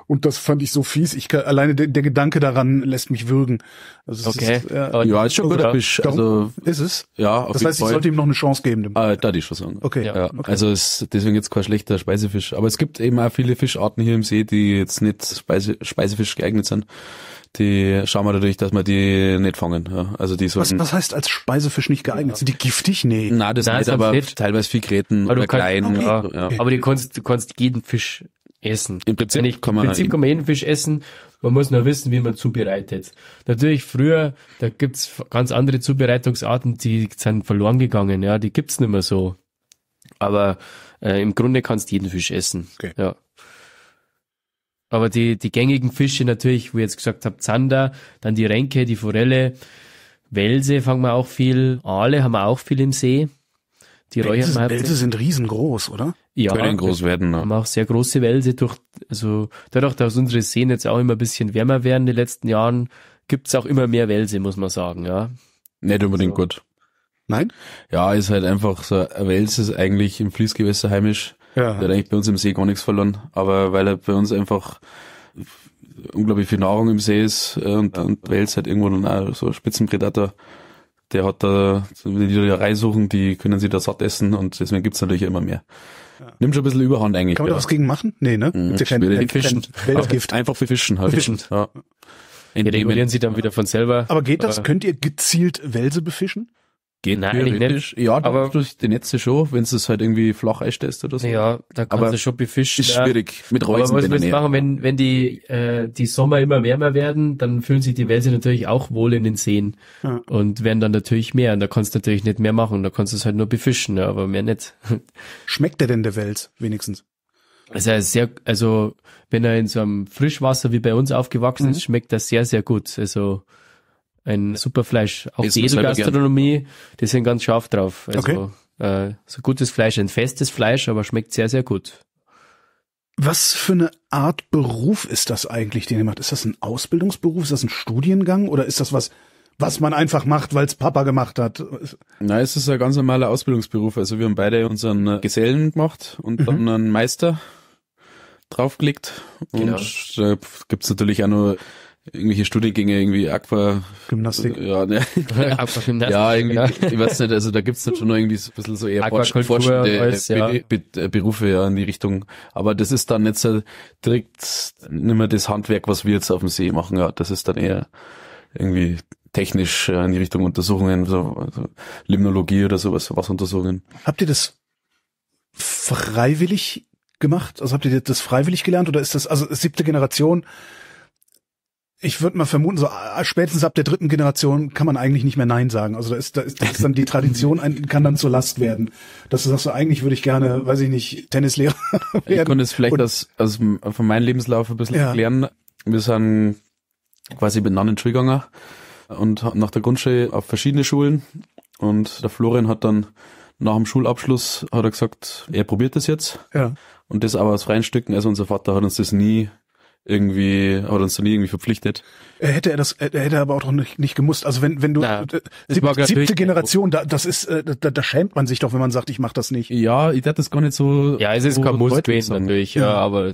und das fand ich so fies. Ich kann, alleine der, der Gedanke daran lässt mich würgen. Also okay. Ist, äh, ja, ist schon Budapest. Also, ist es? Ja, auf Das heißt, ich sollte ihm noch eine Chance geben.
Dem ah, da die schon sagen. Okay. Ja. ja. Okay. Also ist deswegen jetzt kein schlechter Speisefisch. Aber es gibt eben auch viele Fischarten hier im See, die jetzt nicht Speise, Speisefisch geeignet sind die schauen wir dadurch, dass wir die nicht fangen. Ja. Also die sollten, was, was
heißt als Speisefisch nicht geeignet? Ja. Sind die giftig? Nee. Na, das, das nicht, ist aber
fit. teilweise viel Kreten oder klein. Okay. Ja. Okay. Aber du kannst, du kannst jeden Fisch essen. Im Prinzip, ich, kann, man im Prinzip kann
man jeden Fisch essen. Man muss nur wissen, wie man zubereitet. Natürlich früher, da gibt's ganz andere Zubereitungsarten, die sind verloren gegangen. Ja, die gibt's nicht mehr so. Aber äh, im Grunde kannst du jeden Fisch essen. Okay. Ja. Aber die, die gängigen Fische natürlich, wie ich jetzt gesagt habe, Zander, dann die Ränke, die Forelle, Welse fangen wir auch viel, Aale haben wir auch viel im See. Die
Räuchermeier. Halt Wälse
sind riesengroß,
oder?
Ja. Können groß
werden.
Ne? Haben auch
sehr große Wälse durch, also dadurch, dass unsere Seen jetzt auch immer ein bisschen wärmer werden in den letzten Jahren, gibt's auch immer
mehr Wälse, muss man sagen, ja. Nicht unbedingt also. gut. Nein? Ja, ist halt einfach so, ein Wels ist eigentlich im Fließgewässer heimisch. Ja. Der hat eigentlich bei uns im See gar nichts verloren, aber weil er bei uns einfach unglaublich viel Nahrung im See ist äh, und, und Wels halt irgendwo dann auch so ein Spitzenpredator der hat da, wenn die Reederei suchen, die können sie da satt essen und deswegen gibt's natürlich immer mehr. Ja. Nimmt schon ein bisschen Überhand eigentlich. Kann man ja. da was gegen
machen? Nee, ne? Mhm. Gibt's ja kein, kein, Fischen. Weltgift.
Einfach für Fischen halt. Für Fischen. Ja. Entnehmen. Ja, regulieren sie dann wieder von selber. Aber geht das?
Könnt ihr gezielt Wälse befischen?
Geht Nein, theoretisch.
Nicht, ja, aber durch die
Netze schon, wenn du es halt irgendwie flach einstellst oder so. Ja, da kannst aber du schon befischen. Ist schwierig mit Reusen. Aber was willst du machen,
wenn, wenn die, äh, die Sommer immer wärmer werden, dann fühlen sich die Wälse natürlich auch wohl in den Seen ja. und werden dann natürlich mehr. Und da kannst du natürlich nicht mehr machen, da kannst du es halt nur befischen, ja, aber mehr nicht. Schmeckt der denn der Wels wenigstens? Also sehr, also wenn er in so einem Frischwasser wie bei uns aufgewachsen mhm. ist, schmeckt er sehr, sehr gut. Also ein super Fleisch. Auch Essen die Edelgastronomie, die sind ganz scharf drauf. Also okay. äh, so gutes Fleisch, ein festes Fleisch, aber schmeckt sehr, sehr gut.
Was für eine Art Beruf ist das eigentlich, den ihr macht? Ist das ein Ausbildungsberuf? Ist das ein Studiengang? Oder ist das was, was man einfach macht, weil's Papa gemacht hat?
Na, es ist ein ganz normaler Ausbildungsberuf. Also wir haben beide unseren Gesellen gemacht und mhm. dann einen Meister draufgelegt. Genau. Und genau. Äh, da gibt's natürlich auch nur irgendwelche Studiengänge, irgendwie Aqua. Gymnastik. Ja, ne. Aquagymnastik. ja, irgendwie, ja. ich weiß nicht, also da gibt's dann schon irgendwie so ein bisschen so eher forschende äh, alles, ja. Be Be äh, Berufe ja in die Richtung. Aber das ist dann nicht so äh, direkt nicht mehr das Handwerk, was wir jetzt auf dem See machen. Ja, das ist dann eher irgendwie technisch in die Richtung Untersuchungen, so, also Limnologie oder sowas, was Untersuchungen.
Habt ihr das freiwillig gemacht? Also habt ihr das freiwillig gelernt oder ist das, also siebte Generation, ich würde mal vermuten, so äh, spätestens ab der dritten Generation kann man eigentlich nicht mehr Nein sagen. Also da ist, da ist, da ist dann die Tradition kann dann zur Last werden. Dass du sagst, so, eigentlich würde ich gerne, weiß ich nicht, Tennislehrer
werden. Ich konnte es vielleicht Und, das also von meinem Lebenslauf ein bisschen ja. erklären. Wir sind quasi benannt in Schulganger und nach der Grundschule auf verschiedene Schulen. Und der Florian hat dann nach dem Schulabschluss hat er gesagt, er probiert das jetzt. Ja. Und das aber aus freien Stücken. Also unser Vater hat uns das nie irgendwie, hat uns da nie irgendwie verpflichtet.
Hätte er das, er hätte aber auch nicht, nicht gemusst. Also wenn, wenn du naja, äh, sieb, siebte Generation, da, das ist, äh, da, da schämt man sich doch, wenn man sagt, ich mach das nicht. Ja, ich dachte das gar nicht so. Ja, es ist kein Muss gewesen natürlich, ja, ja. aber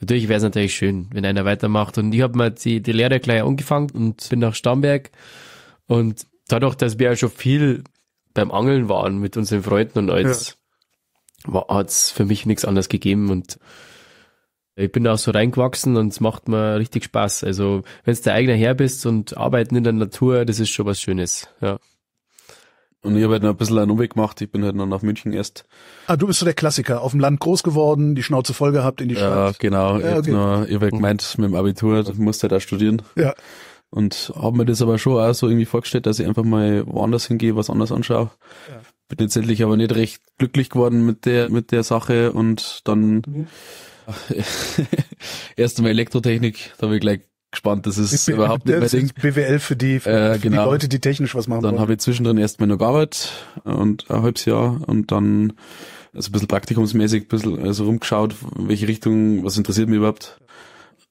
natürlich wäre es natürlich schön, wenn einer weitermacht. Und ich habe mir die, die Lehre gleich angefangen und bin nach Starnberg. Und dadurch, dass wir ja schon viel beim Angeln waren mit unseren Freunden und alles, ja. hat es für mich nichts anderes gegeben und ich bin da auch so reingewachsen und es macht mir richtig Spaß. Also wenn du der eigener Herr bist und arbeiten in der
Natur, das ist schon was Schönes, ja. Und ich habe halt noch ein bisschen einen Umweg gemacht. Ich bin halt noch nach München erst.
Ah, du bist so der Klassiker. Auf dem Land groß geworden, die Schnauze voll gehabt in die Stadt.
Ja, genau. Ja, okay. Ich habe halt gemeint, mit dem Abitur, du musst halt auch studieren. Ja. Und habe mir das aber schon auch so irgendwie vorgestellt, dass ich einfach mal woanders hingehe, was anders anschaue. Ja. Bin letztendlich aber nicht recht glücklich geworden mit der, mit der Sache und dann mhm Erst einmal Elektrotechnik, da bin ich gleich gespannt. Das ist B überhaupt nicht mein Ding.
BWL für die,
für äh, genau. die Leute,
die technisch was machen Dann habe
ich zwischendrin erstmal noch gearbeitet und ein halbes Jahr und dann also ein bisschen praktikumsmäßig ein bisschen also rumgeschaut, welche Richtung, was interessiert mich überhaupt.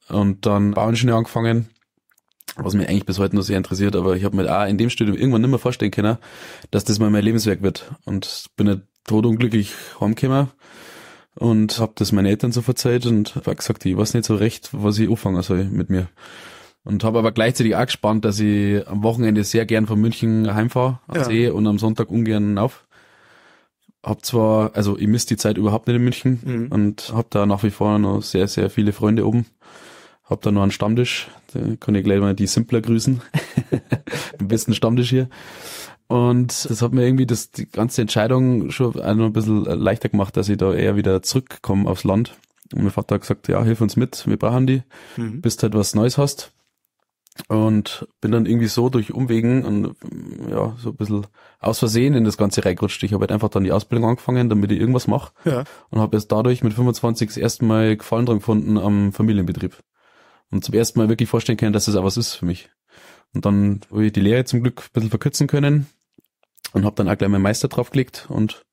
Und dann Bauingenieur angefangen, was mich eigentlich bis heute noch sehr interessiert, aber ich habe mir auch in dem Studium irgendwann nicht mehr vorstellen können, dass das mal mein Lebenswerk wird. Und bin nicht todunglücklich heimgekommen und habe das meinen Eltern so verzeiht und habe gesagt, ich weiß nicht so recht, was ich anfangen soll mit mir. Und habe aber gleichzeitig auch gespannt, dass ich am Wochenende sehr gern von München heimfahre als ja. eh und am Sonntag ungern auf. Hab zwar, also ich misst die Zeit überhaupt nicht in München mhm. und hab da nach wie vor noch sehr, sehr viele Freunde oben. Hab da noch einen Stammtisch, da kann ich gleich mal die Simpler grüßen. Am besten Stammtisch hier. Und das hat mir irgendwie das, die ganze Entscheidung schon ein bisschen äh, leichter gemacht, dass ich da eher wieder zurückkomme aufs Land. Und mein Vater hat gesagt, ja, hilf uns mit, wir brauchen die, mhm. bis du halt was Neues hast. Und bin dann irgendwie so durch Umwegen und ja, so ein bisschen aus Versehen in das Ganze reingerutscht. Ich habe halt einfach dann die Ausbildung angefangen, damit ich irgendwas mache. Ja. Und habe erst dadurch mit 25 das erste Mal Gefallen dran gefunden am Familienbetrieb. Und zum ersten Mal wirklich vorstellen können, dass das auch was ist für mich. Und dann habe ich die Lehre zum Glück ein bisschen verkürzen können und habe dann auch gleich mein Meister draufgelegt und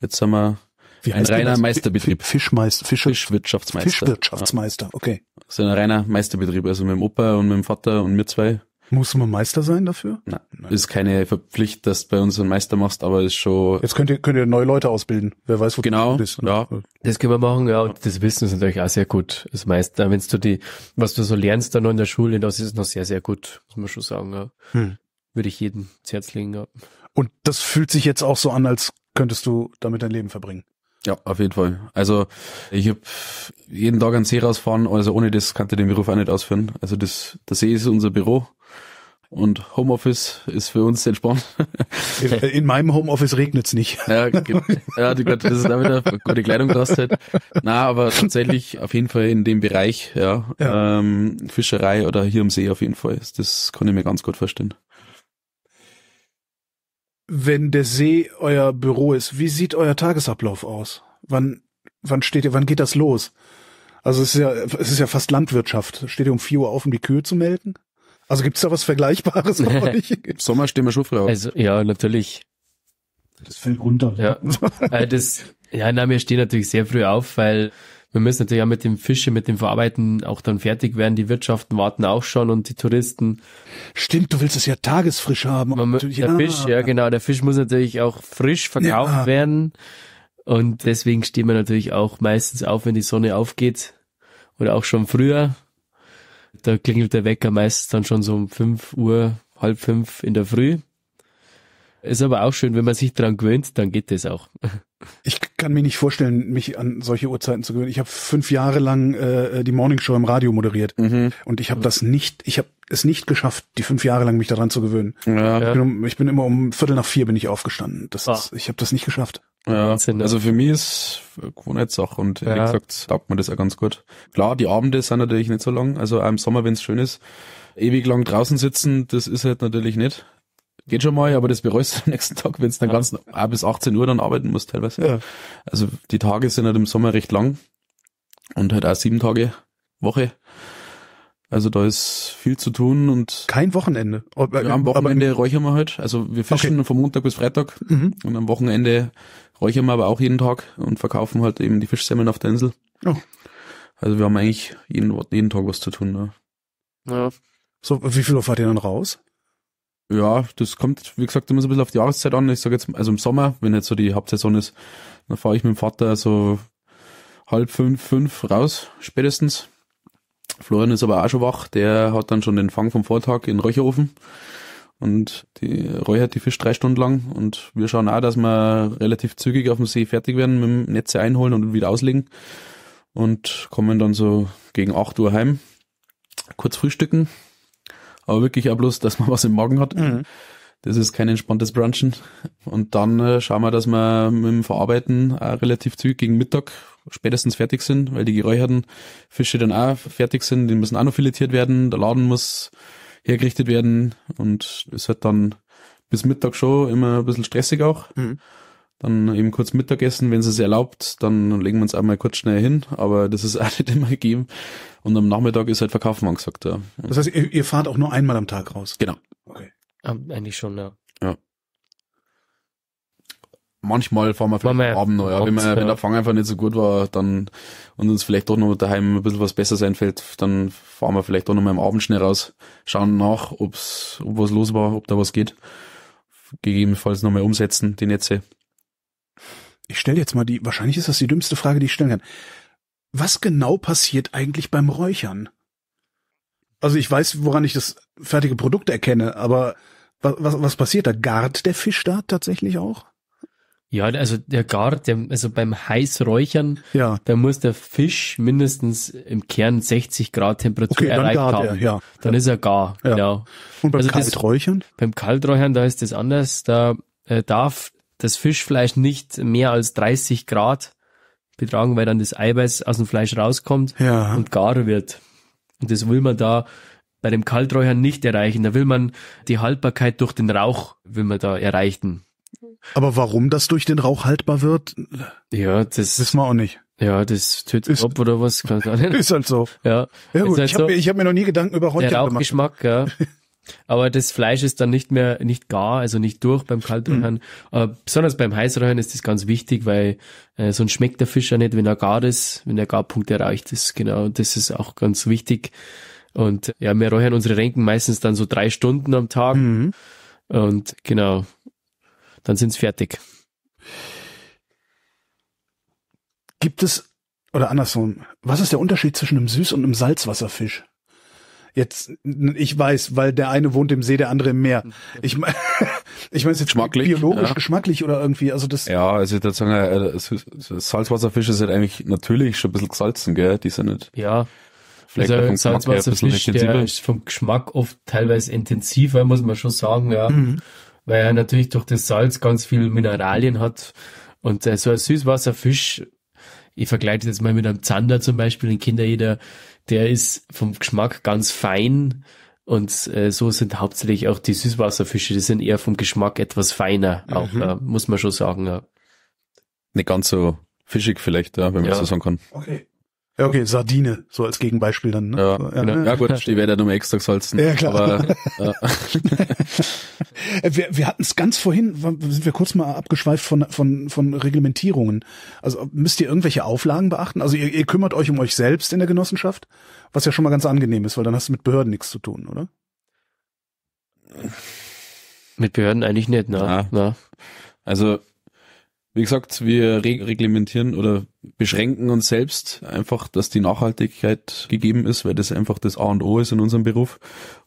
jetzt haben wir Wie ein reiner Meisterbetrieb. Fischmeister, Fisch, Fischwirtschaftsmeister. Fischwirtschaftsmeister, okay. So also ein reiner Meisterbetrieb, also mit dem Opa und mit dem Vater und mir zwei. Muss man Meister sein dafür? Nein, Nein. ist keine Verpflichtung, dass du bei uns einen Meister machst, aber ist schon. Jetzt könnt ihr, könnt ihr neue Leute ausbilden. Wer weiß, wo genau, du bist. Genau, ja. Das können wir machen, ja. Und das Wissen ist natürlich auch sehr gut.
Das Meister, wenn du die, was du so lernst dann noch in der Schule, das ist noch sehr, sehr gut, muss man schon sagen, ja.
Hm. Würde ich jedem ins Herz legen, ja. Und das fühlt sich jetzt auch so an, als könntest du damit dein Leben verbringen.
Ja, auf jeden Fall. Also ich habe jeden Tag einen See rausfahren, also ohne das kannte den Beruf auch nicht ausführen. Also das, der See ist unser Büro und Homeoffice ist für uns entspannt.
In, in meinem Homeoffice regnet's nicht. Ja, ja die Gott, das ist da wieder gute Kleidung halt.
Na, aber tatsächlich auf jeden Fall in dem Bereich, ja, ja. Ähm, Fischerei oder hier am See auf jeden Fall. Das kann ich mir ganz gut vorstellen
wenn der See euer Büro ist, wie sieht euer Tagesablauf aus? Wann, wann steht ihr, wann geht das los? Also es ist ja, es ist ja fast Landwirtschaft. Steht ihr um vier Uhr auf, um die Kühe zu melken? Also gibt's da was Vergleichbares Im
Sommer stehen wir schon früh auf. Also, ja, natürlich.
Das fällt runter. Ja,
äh, das, ja na, wir stehen natürlich sehr früh auf, weil wir müssen natürlich auch mit dem Fische, mit dem Verarbeiten auch dann fertig werden. Die Wirtschaften warten auch schon und die Touristen. Stimmt, du willst es ja tagesfrisch haben. Man, der ja. Fisch, ja genau, der Fisch muss natürlich auch frisch verkauft ja. werden. Und deswegen stehen wir natürlich auch meistens auf, wenn die Sonne aufgeht. Oder auch schon früher. Da klingelt der Wecker meistens dann schon so um fünf Uhr, halb fünf in der Früh. Ist aber auch schön, wenn man sich dran gewöhnt, dann geht das auch.
Ich kann mir nicht vorstellen, mich an solche Uhrzeiten zu gewöhnen. Ich habe fünf Jahre lang äh, die Morningshow im Radio moderiert mhm. und ich habe das nicht, ich habe es nicht geschafft, die fünf Jahre lang mich daran zu gewöhnen. Ja. Ich, bin, um, ich bin immer um Viertel nach vier bin ich aufgestanden. Das ah. ist, ich habe das nicht geschafft.
Ja, ne? also für mich ist äh, Gewohnheitssache und ehrlich ja. gesagt taugt man das ja ganz gut. Klar, die Abende sind natürlich nicht so lang, also im Sommer, wenn es schön ist, ewig lang draußen sitzen, das ist halt natürlich nicht geht schon mal, aber das bereust du am nächsten Tag, wenn du den ganzen ah, bis 18 Uhr dann arbeiten musst teilweise. Ja. Also die Tage sind halt im Sommer recht lang und halt auch sieben Tage Woche. Also da ist viel zu tun und kein Wochenende. Aber, äh, ja, am Wochenende aber, räuchern wir halt. Also wir fischen okay. von Montag bis Freitag mhm. und am Wochenende räuchern wir aber auch jeden Tag und verkaufen halt eben die Fischsemmeln auf der Insel. Oh. Also wir haben eigentlich jeden, jeden Tag was zu tun. Ne?
Ja. So, wie viel Uhr fahrt ihr dann raus?
Ja, das kommt, wie gesagt, immer so ein bisschen auf die Jahreszeit an. Ich sage jetzt, also im Sommer, wenn jetzt so die Hauptsaison ist, dann fahre ich mit dem Vater so halb fünf, fünf raus, spätestens. Florian ist aber auch schon wach, der hat dann schon den Fang vom Vortag in Räucherofen und die räuchert die Fisch drei Stunden lang und wir schauen auch, dass wir relativ zügig auf dem See fertig werden mit dem Netze einholen und wieder auslegen und kommen dann so gegen acht Uhr heim, kurz frühstücken, aber wirklich auch bloß, dass man was im Magen hat. Mhm. Das ist kein entspanntes Brunchen. Und dann äh, schauen wir, dass wir mit dem Verarbeiten auch äh, relativ zügig gegen Mittag spätestens fertig sind, weil die geräucherten Fische dann auch fertig sind. Die müssen auch noch filetiert werden. Der Laden muss hergerichtet werden. Und es hat dann bis Mittag schon immer ein bisschen stressig auch. Mhm dann eben kurz Mittagessen, wenn es es erlaubt, dann legen wir uns einmal kurz schnell hin, aber das ist auch nicht immer gegeben. Und am Nachmittag ist halt Verkaufen angesagt, ja.
Das heißt, ihr, ihr fahrt auch nur einmal am Tag raus? Genau. Okay. Um, eigentlich schon, ja.
Ja. Manchmal fahren wir vielleicht am Abend noch, ja. Wenn, wir, wenn der Fang einfach nicht so gut war, dann, und uns vielleicht doch noch daheim ein bisschen was besser sein fällt, dann fahren wir vielleicht doch noch mal am Abend schnell raus, schauen nach, ob's, ob was los war, ob da was geht. Gegebenenfalls nochmal umsetzen, die Netze
ich stelle jetzt mal die, wahrscheinlich ist das die dümmste Frage, die ich stellen kann. Was genau passiert eigentlich beim Räuchern? Also ich weiß, woran ich das fertige Produkt erkenne, aber was, was, was passiert da? Gart der Fisch da tatsächlich auch?
Ja, also der Gart, der, also beim Heißräuchern, ja. da muss der Fisch mindestens im Kern 60 Grad Temperatur okay, erreicht dann haben. Er, ja. Dann ja. ist er gar, ja. genau. Und beim also Kalträuchern? Das, beim Kalträuchern, da ist das anders. Da äh, darf das Fischfleisch nicht mehr als 30 Grad betragen, weil dann das Eiweiß aus dem Fleisch rauskommt ja. und gar wird. Und das will man da bei dem Kalträuchern nicht erreichen. Da will man die Haltbarkeit durch den Rauch, will man da erreichen.
Aber warum das durch den Rauch haltbar wird? Ja, das wissen wir auch nicht. Ja, das tötet ab oder was? Kann sein. Ist halt
so. Ja, ja gut. Halt ich so. mir, ich hab
mir noch nie Gedanken über Hotdog gemacht. Der
Rauchgeschmack, ja. Aber das Fleisch ist dann nicht mehr, nicht gar, also nicht durch beim Kaltröchern. Mhm. besonders beim Heißröchern ist das ganz wichtig, weil äh, sonst schmeckt der Fisch ja nicht, wenn er gar ist, wenn der Garpunkt erreicht ist. Genau, das ist auch ganz wichtig. Und ja, wir räuchern unsere Renken meistens dann so drei Stunden am Tag. Mhm. Und genau, dann sind's fertig.
Gibt es, oder andersrum, was ist der Unterschied zwischen einem Süß- und einem Salzwasserfisch? Jetzt, ich weiß, weil der eine wohnt im See, der andere im Meer. Ich meine, ich meine, jetzt geschmacklich, biologisch, ja. geschmacklich oder irgendwie, also das.
Ja, also ich würde sagen, äh, äh, Salzwasserfische sind eigentlich natürlich schon ein bisschen gesalzen, gell? Die sind nicht. Ja. Vielleicht also vom Salzwasserfisch, der
ist vom Geschmack oft teilweise intensiver, muss man schon sagen, ja. Mhm. Weil er natürlich durch das Salz ganz viel Mineralien hat. Und äh, so ein Süßwasserfisch, ich vergleiche das jetzt mal mit einem Zander zum Beispiel, den Kinder jeder der ist vom Geschmack ganz fein und äh, so sind hauptsächlich auch die Süßwasserfische, die sind eher vom Geschmack etwas feiner, auch mhm. äh, muss man schon sagen. Ja.
Nicht ganz so fischig vielleicht, ja, wenn man ja. so sagen kann.
Okay. Ja, okay, Sardine, so als Gegenbeispiel dann. Ne? Ja, so, ja, genau. Ne? ja gut, die
wäre dann um extra gesalzen. Ja, klar. Aber, ja.
Äh, wir wir hatten es ganz vorhin, sind wir kurz mal abgeschweift von, von, von Reglementierungen. Also müsst ihr irgendwelche Auflagen beachten? Also ihr, ihr kümmert euch um euch selbst in der Genossenschaft, was ja schon mal ganz angenehm ist, weil dann hast du mit Behörden nichts zu tun, oder?
Mit Behörden eigentlich nicht, ne? Ja. Na. Also wie gesagt, wir reglementieren oder beschränken uns selbst einfach, dass die Nachhaltigkeit gegeben ist, weil das einfach das A und O ist in unserem Beruf.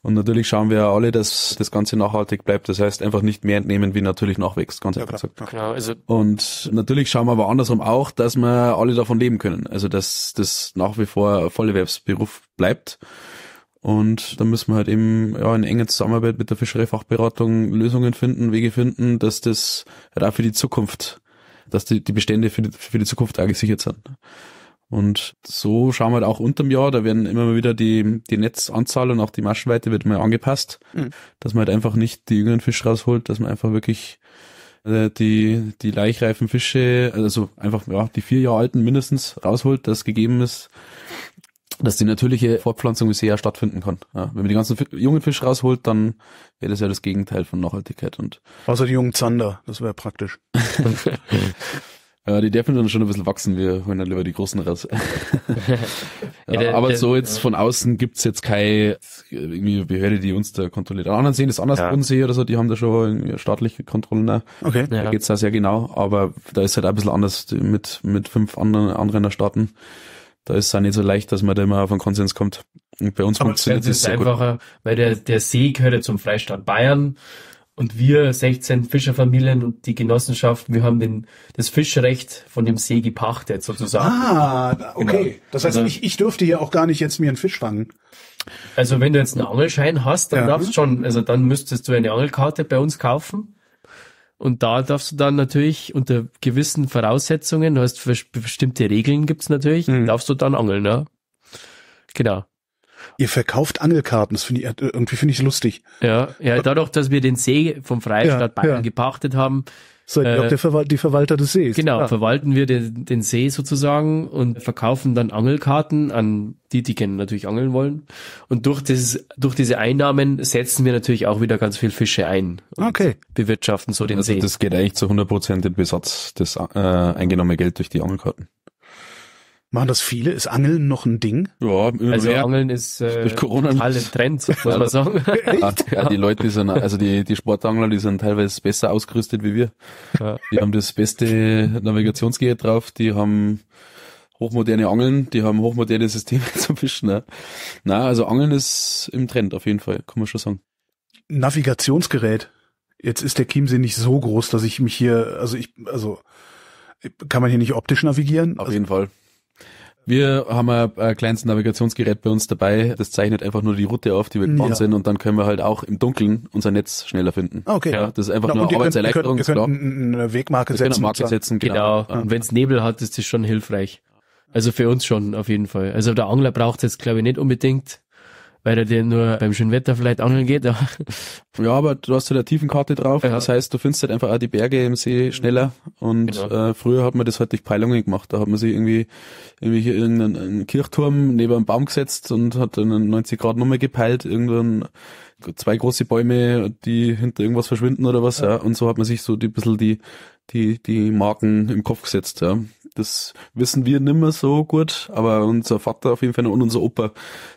Und natürlich schauen wir alle, dass das Ganze nachhaltig bleibt. Das heißt, einfach nicht mehr entnehmen, wie natürlich nachwächst, ganz ja, einfach gesagt. Genau, also und natürlich schauen wir aber andersrum auch, dass wir alle davon leben können. Also, dass das nach wie vor Vollerwerbsberuf bleibt. Und da müssen wir halt eben ja, in enger Zusammenarbeit mit der Fischereifachberatung Lösungen finden, Wege finden, dass das halt auch für die Zukunft dass die, die Bestände für die, für die Zukunft auch gesichert sind. Und so schauen wir halt auch unterm Jahr, da werden immer mal wieder die, die Netzanzahl und auch die Maschenweite wird mal angepasst, mhm. dass man halt einfach nicht die jüngeren Fische rausholt, dass man einfach wirklich äh, die, die laichreifen Fische, also einfach ja, die vier Jahre alten mindestens rausholt, das gegeben ist dass die natürliche Fortpflanzung bisher stattfinden kann. Ja, wenn man die ganzen jungen Fische rausholt, dann wäre das ja das Gegenteil von Nachhaltigkeit. Und
Außer die jungen Zander, das wäre praktisch.
ja, die dürfen dann schon ein bisschen wachsen, wir holen dann lieber die großen raus.
ja, ja, aber so jetzt von
außen gibt's jetzt keine irgendwie Behörde, die uns da kontrolliert. An anderen sehen das anders ja. Bodensee oder so, die haben da schon staatliche Kontrollen. Da. Okay. Da geht's da sehr genau, aber da ist halt ein bisschen anders mit, mit fünf anderen, anderen Staaten da ist es auch nicht so leicht, dass man da immer auf einen Konsens kommt. Und bei uns Aber funktioniert das sehr einfacher,
gut. weil der, der See gehört ja zum Freistaat Bayern und wir 16 Fischerfamilien und die Genossenschaft, wir haben den, das Fischrecht von dem See gepachtet sozusagen. Ah, genau. okay. Genau. Das heißt, also, ich,
ich dürfte hier auch gar nicht jetzt mir einen Fisch fangen.
Also wenn du jetzt einen Angelschein hast, dann ja. darfst schon, also dann müsstest du eine Angelkarte bei uns kaufen und da darfst du dann natürlich unter gewissen Voraussetzungen, du hast bestimmte Regeln gibt's natürlich, mhm. darfst du dann angeln, ne?
Genau. Ihr verkauft Angelkarten, das finde ich äh, irgendwie finde ich lustig.
Ja, ja, dadurch, dass wir den See vom Freistaat ja, Bayern ja. gepachtet
haben, Seid ihr äh, Verwal die Verwalter des Sees. Genau, klar.
verwalten wir den, den See sozusagen und verkaufen dann Angelkarten an die, die gerne natürlich angeln wollen. Und durch, dieses, durch diese Einnahmen setzen wir natürlich auch wieder ganz
viel Fische ein und okay. bewirtschaften so den also See. Das geht eigentlich zu 100% in Besatz, das äh, eingenommene Geld durch die Angelkarten.
Machen das viele? Ist Angeln noch ein Ding?
Ja, immer also mehr. Angeln ist
äh, durch Corona total im
Trend, muss man sagen. ja, ja, die Leute, die sind, also die, die Sportangler, die sind teilweise besser ausgerüstet wie wir. Ja. Die haben das beste Navigationsgerät drauf, die haben hochmoderne Angeln, die haben hochmoderne Systeme zum Fischen. Ne? Na, also Angeln ist im Trend auf jeden Fall, kann man schon sagen.
Navigationsgerät. Jetzt ist der Chiemsee nicht so groß, dass ich mich hier, also ich, also kann man hier nicht optisch navigieren? Auf also, jeden Fall.
Wir haben ein, kleines Navigationsgerät bei uns dabei. Das zeichnet einfach nur die Route auf, die wir gefahren ja. sind. Und dann können wir halt auch im Dunkeln unser
Netz schneller finden.
Ah, okay. Ja, das ist einfach Na, nur Arbeitserleichterung. Äh, wir
könnten eine Wegmarke setzen. Eine Marke setzen, genau. genau.
Und wenn es Nebel hat, ist das schon hilfreich. Also für uns schon, auf jeden Fall. Also der Angler braucht
es jetzt, glaube ich, nicht unbedingt weil er dir nur beim schönen Wetter vielleicht angeln geht. Ja, ja aber du hast halt eine Tiefenkarte drauf. Ja. Das heißt, du findest halt einfach auch die Berge im See schneller. Und genau. äh, früher hat man das halt durch Peilungen gemacht. Da hat man sich irgendwie, irgendwie hier irgendeinen Kirchturm neben einem Baum gesetzt und hat einen 90 Grad Nummer gepeilt, irgendwann zwei große Bäume, die hinter irgendwas verschwinden oder was, ja. ja. Und so hat man sich so die bisschen die, die, die Marken im Kopf gesetzt, ja. Das wissen wir nimmer so gut, aber unser Vater auf jeden Fall und unser Opa,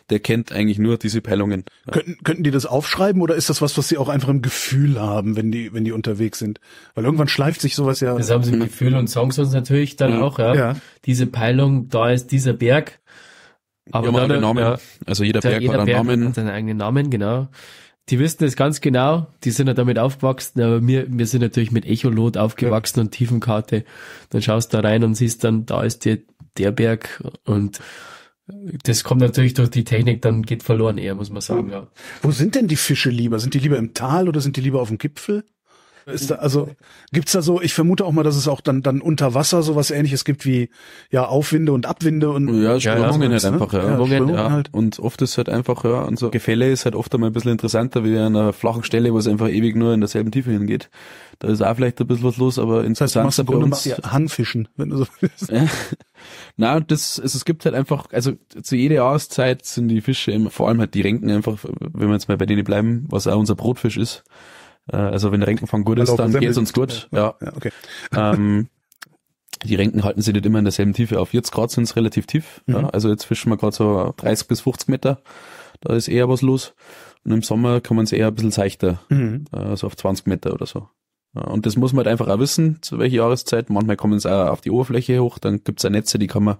der kennt eigentlich nur diese Peilungen.
Könnten, könnten die das aufschreiben oder ist das was, was sie auch einfach im Gefühl haben, wenn die, wenn die unterwegs sind? Weil irgendwann schleift sich sowas ja. Das haben sie im mhm. Gefühl und sagen es uns natürlich dann ja. auch, ja. ja. Diese Peilung, da ist dieser Berg. Aber
ja, dann, Namen. Ja, also jeder Berg jeder hat einen Berg
Namen. Hat seinen eigenen Namen, genau die wissen es ganz genau, die sind ja damit aufgewachsen, aber wir, wir sind natürlich mit Echolot aufgewachsen ja. und Tiefenkarte. Dann schaust du da rein und siehst dann, da ist der, der Berg und das kommt
natürlich durch die Technik, dann geht verloren eher, muss man sagen, hm. ja. Wo sind denn die Fische lieber? Sind die lieber im Tal oder sind die lieber auf dem Gipfel? Ist da, also gibt's da so, ich vermute auch mal, dass es auch dann dann unter Wasser sowas ähnliches gibt wie ja Aufwinde und Abwinde und ja, Strömungen ja, halt ne? einfach, ne? ja. Strömungen ja. Halt.
Und oft ist halt einfach, ja, und so Gefälle ist halt oft einmal ein bisschen interessanter wie an einer flachen Stelle, wo es einfach ewig nur in derselben Tiefe hingeht. Da ist auch vielleicht ein bisschen was los, aber interessant das heißt, du machst bei uns.
Hangfischen, wenn du so willst.
Ja. Na, das, also es gibt halt einfach, also zu jeder Jahreszeit sind die Fische, vor allem halt die Renken einfach, wenn wir jetzt mal bei denen bleiben, was auch unser Brotfisch ist äh, also wenn der Renken von gut ist, dann geht's uns gut. Ja. ja okay. Ähm, die Renken halten sich nicht immer in derselben Tiefe auf. Jetzt gerade sind's relativ tief. Mhm. Ja, also jetzt fischen wir gerade so 30 bis 50 Meter. Da ist eher was los. Und im Sommer kann man es eher ein bisschen seichter, mhm. äh, so auf 20 Meter oder so. und das muss man halt einfach auch wissen, zu welcher Jahreszeit. Manchmal kommen sie auch auf die Oberfläche hoch, dann gibt's es Netze, die kann man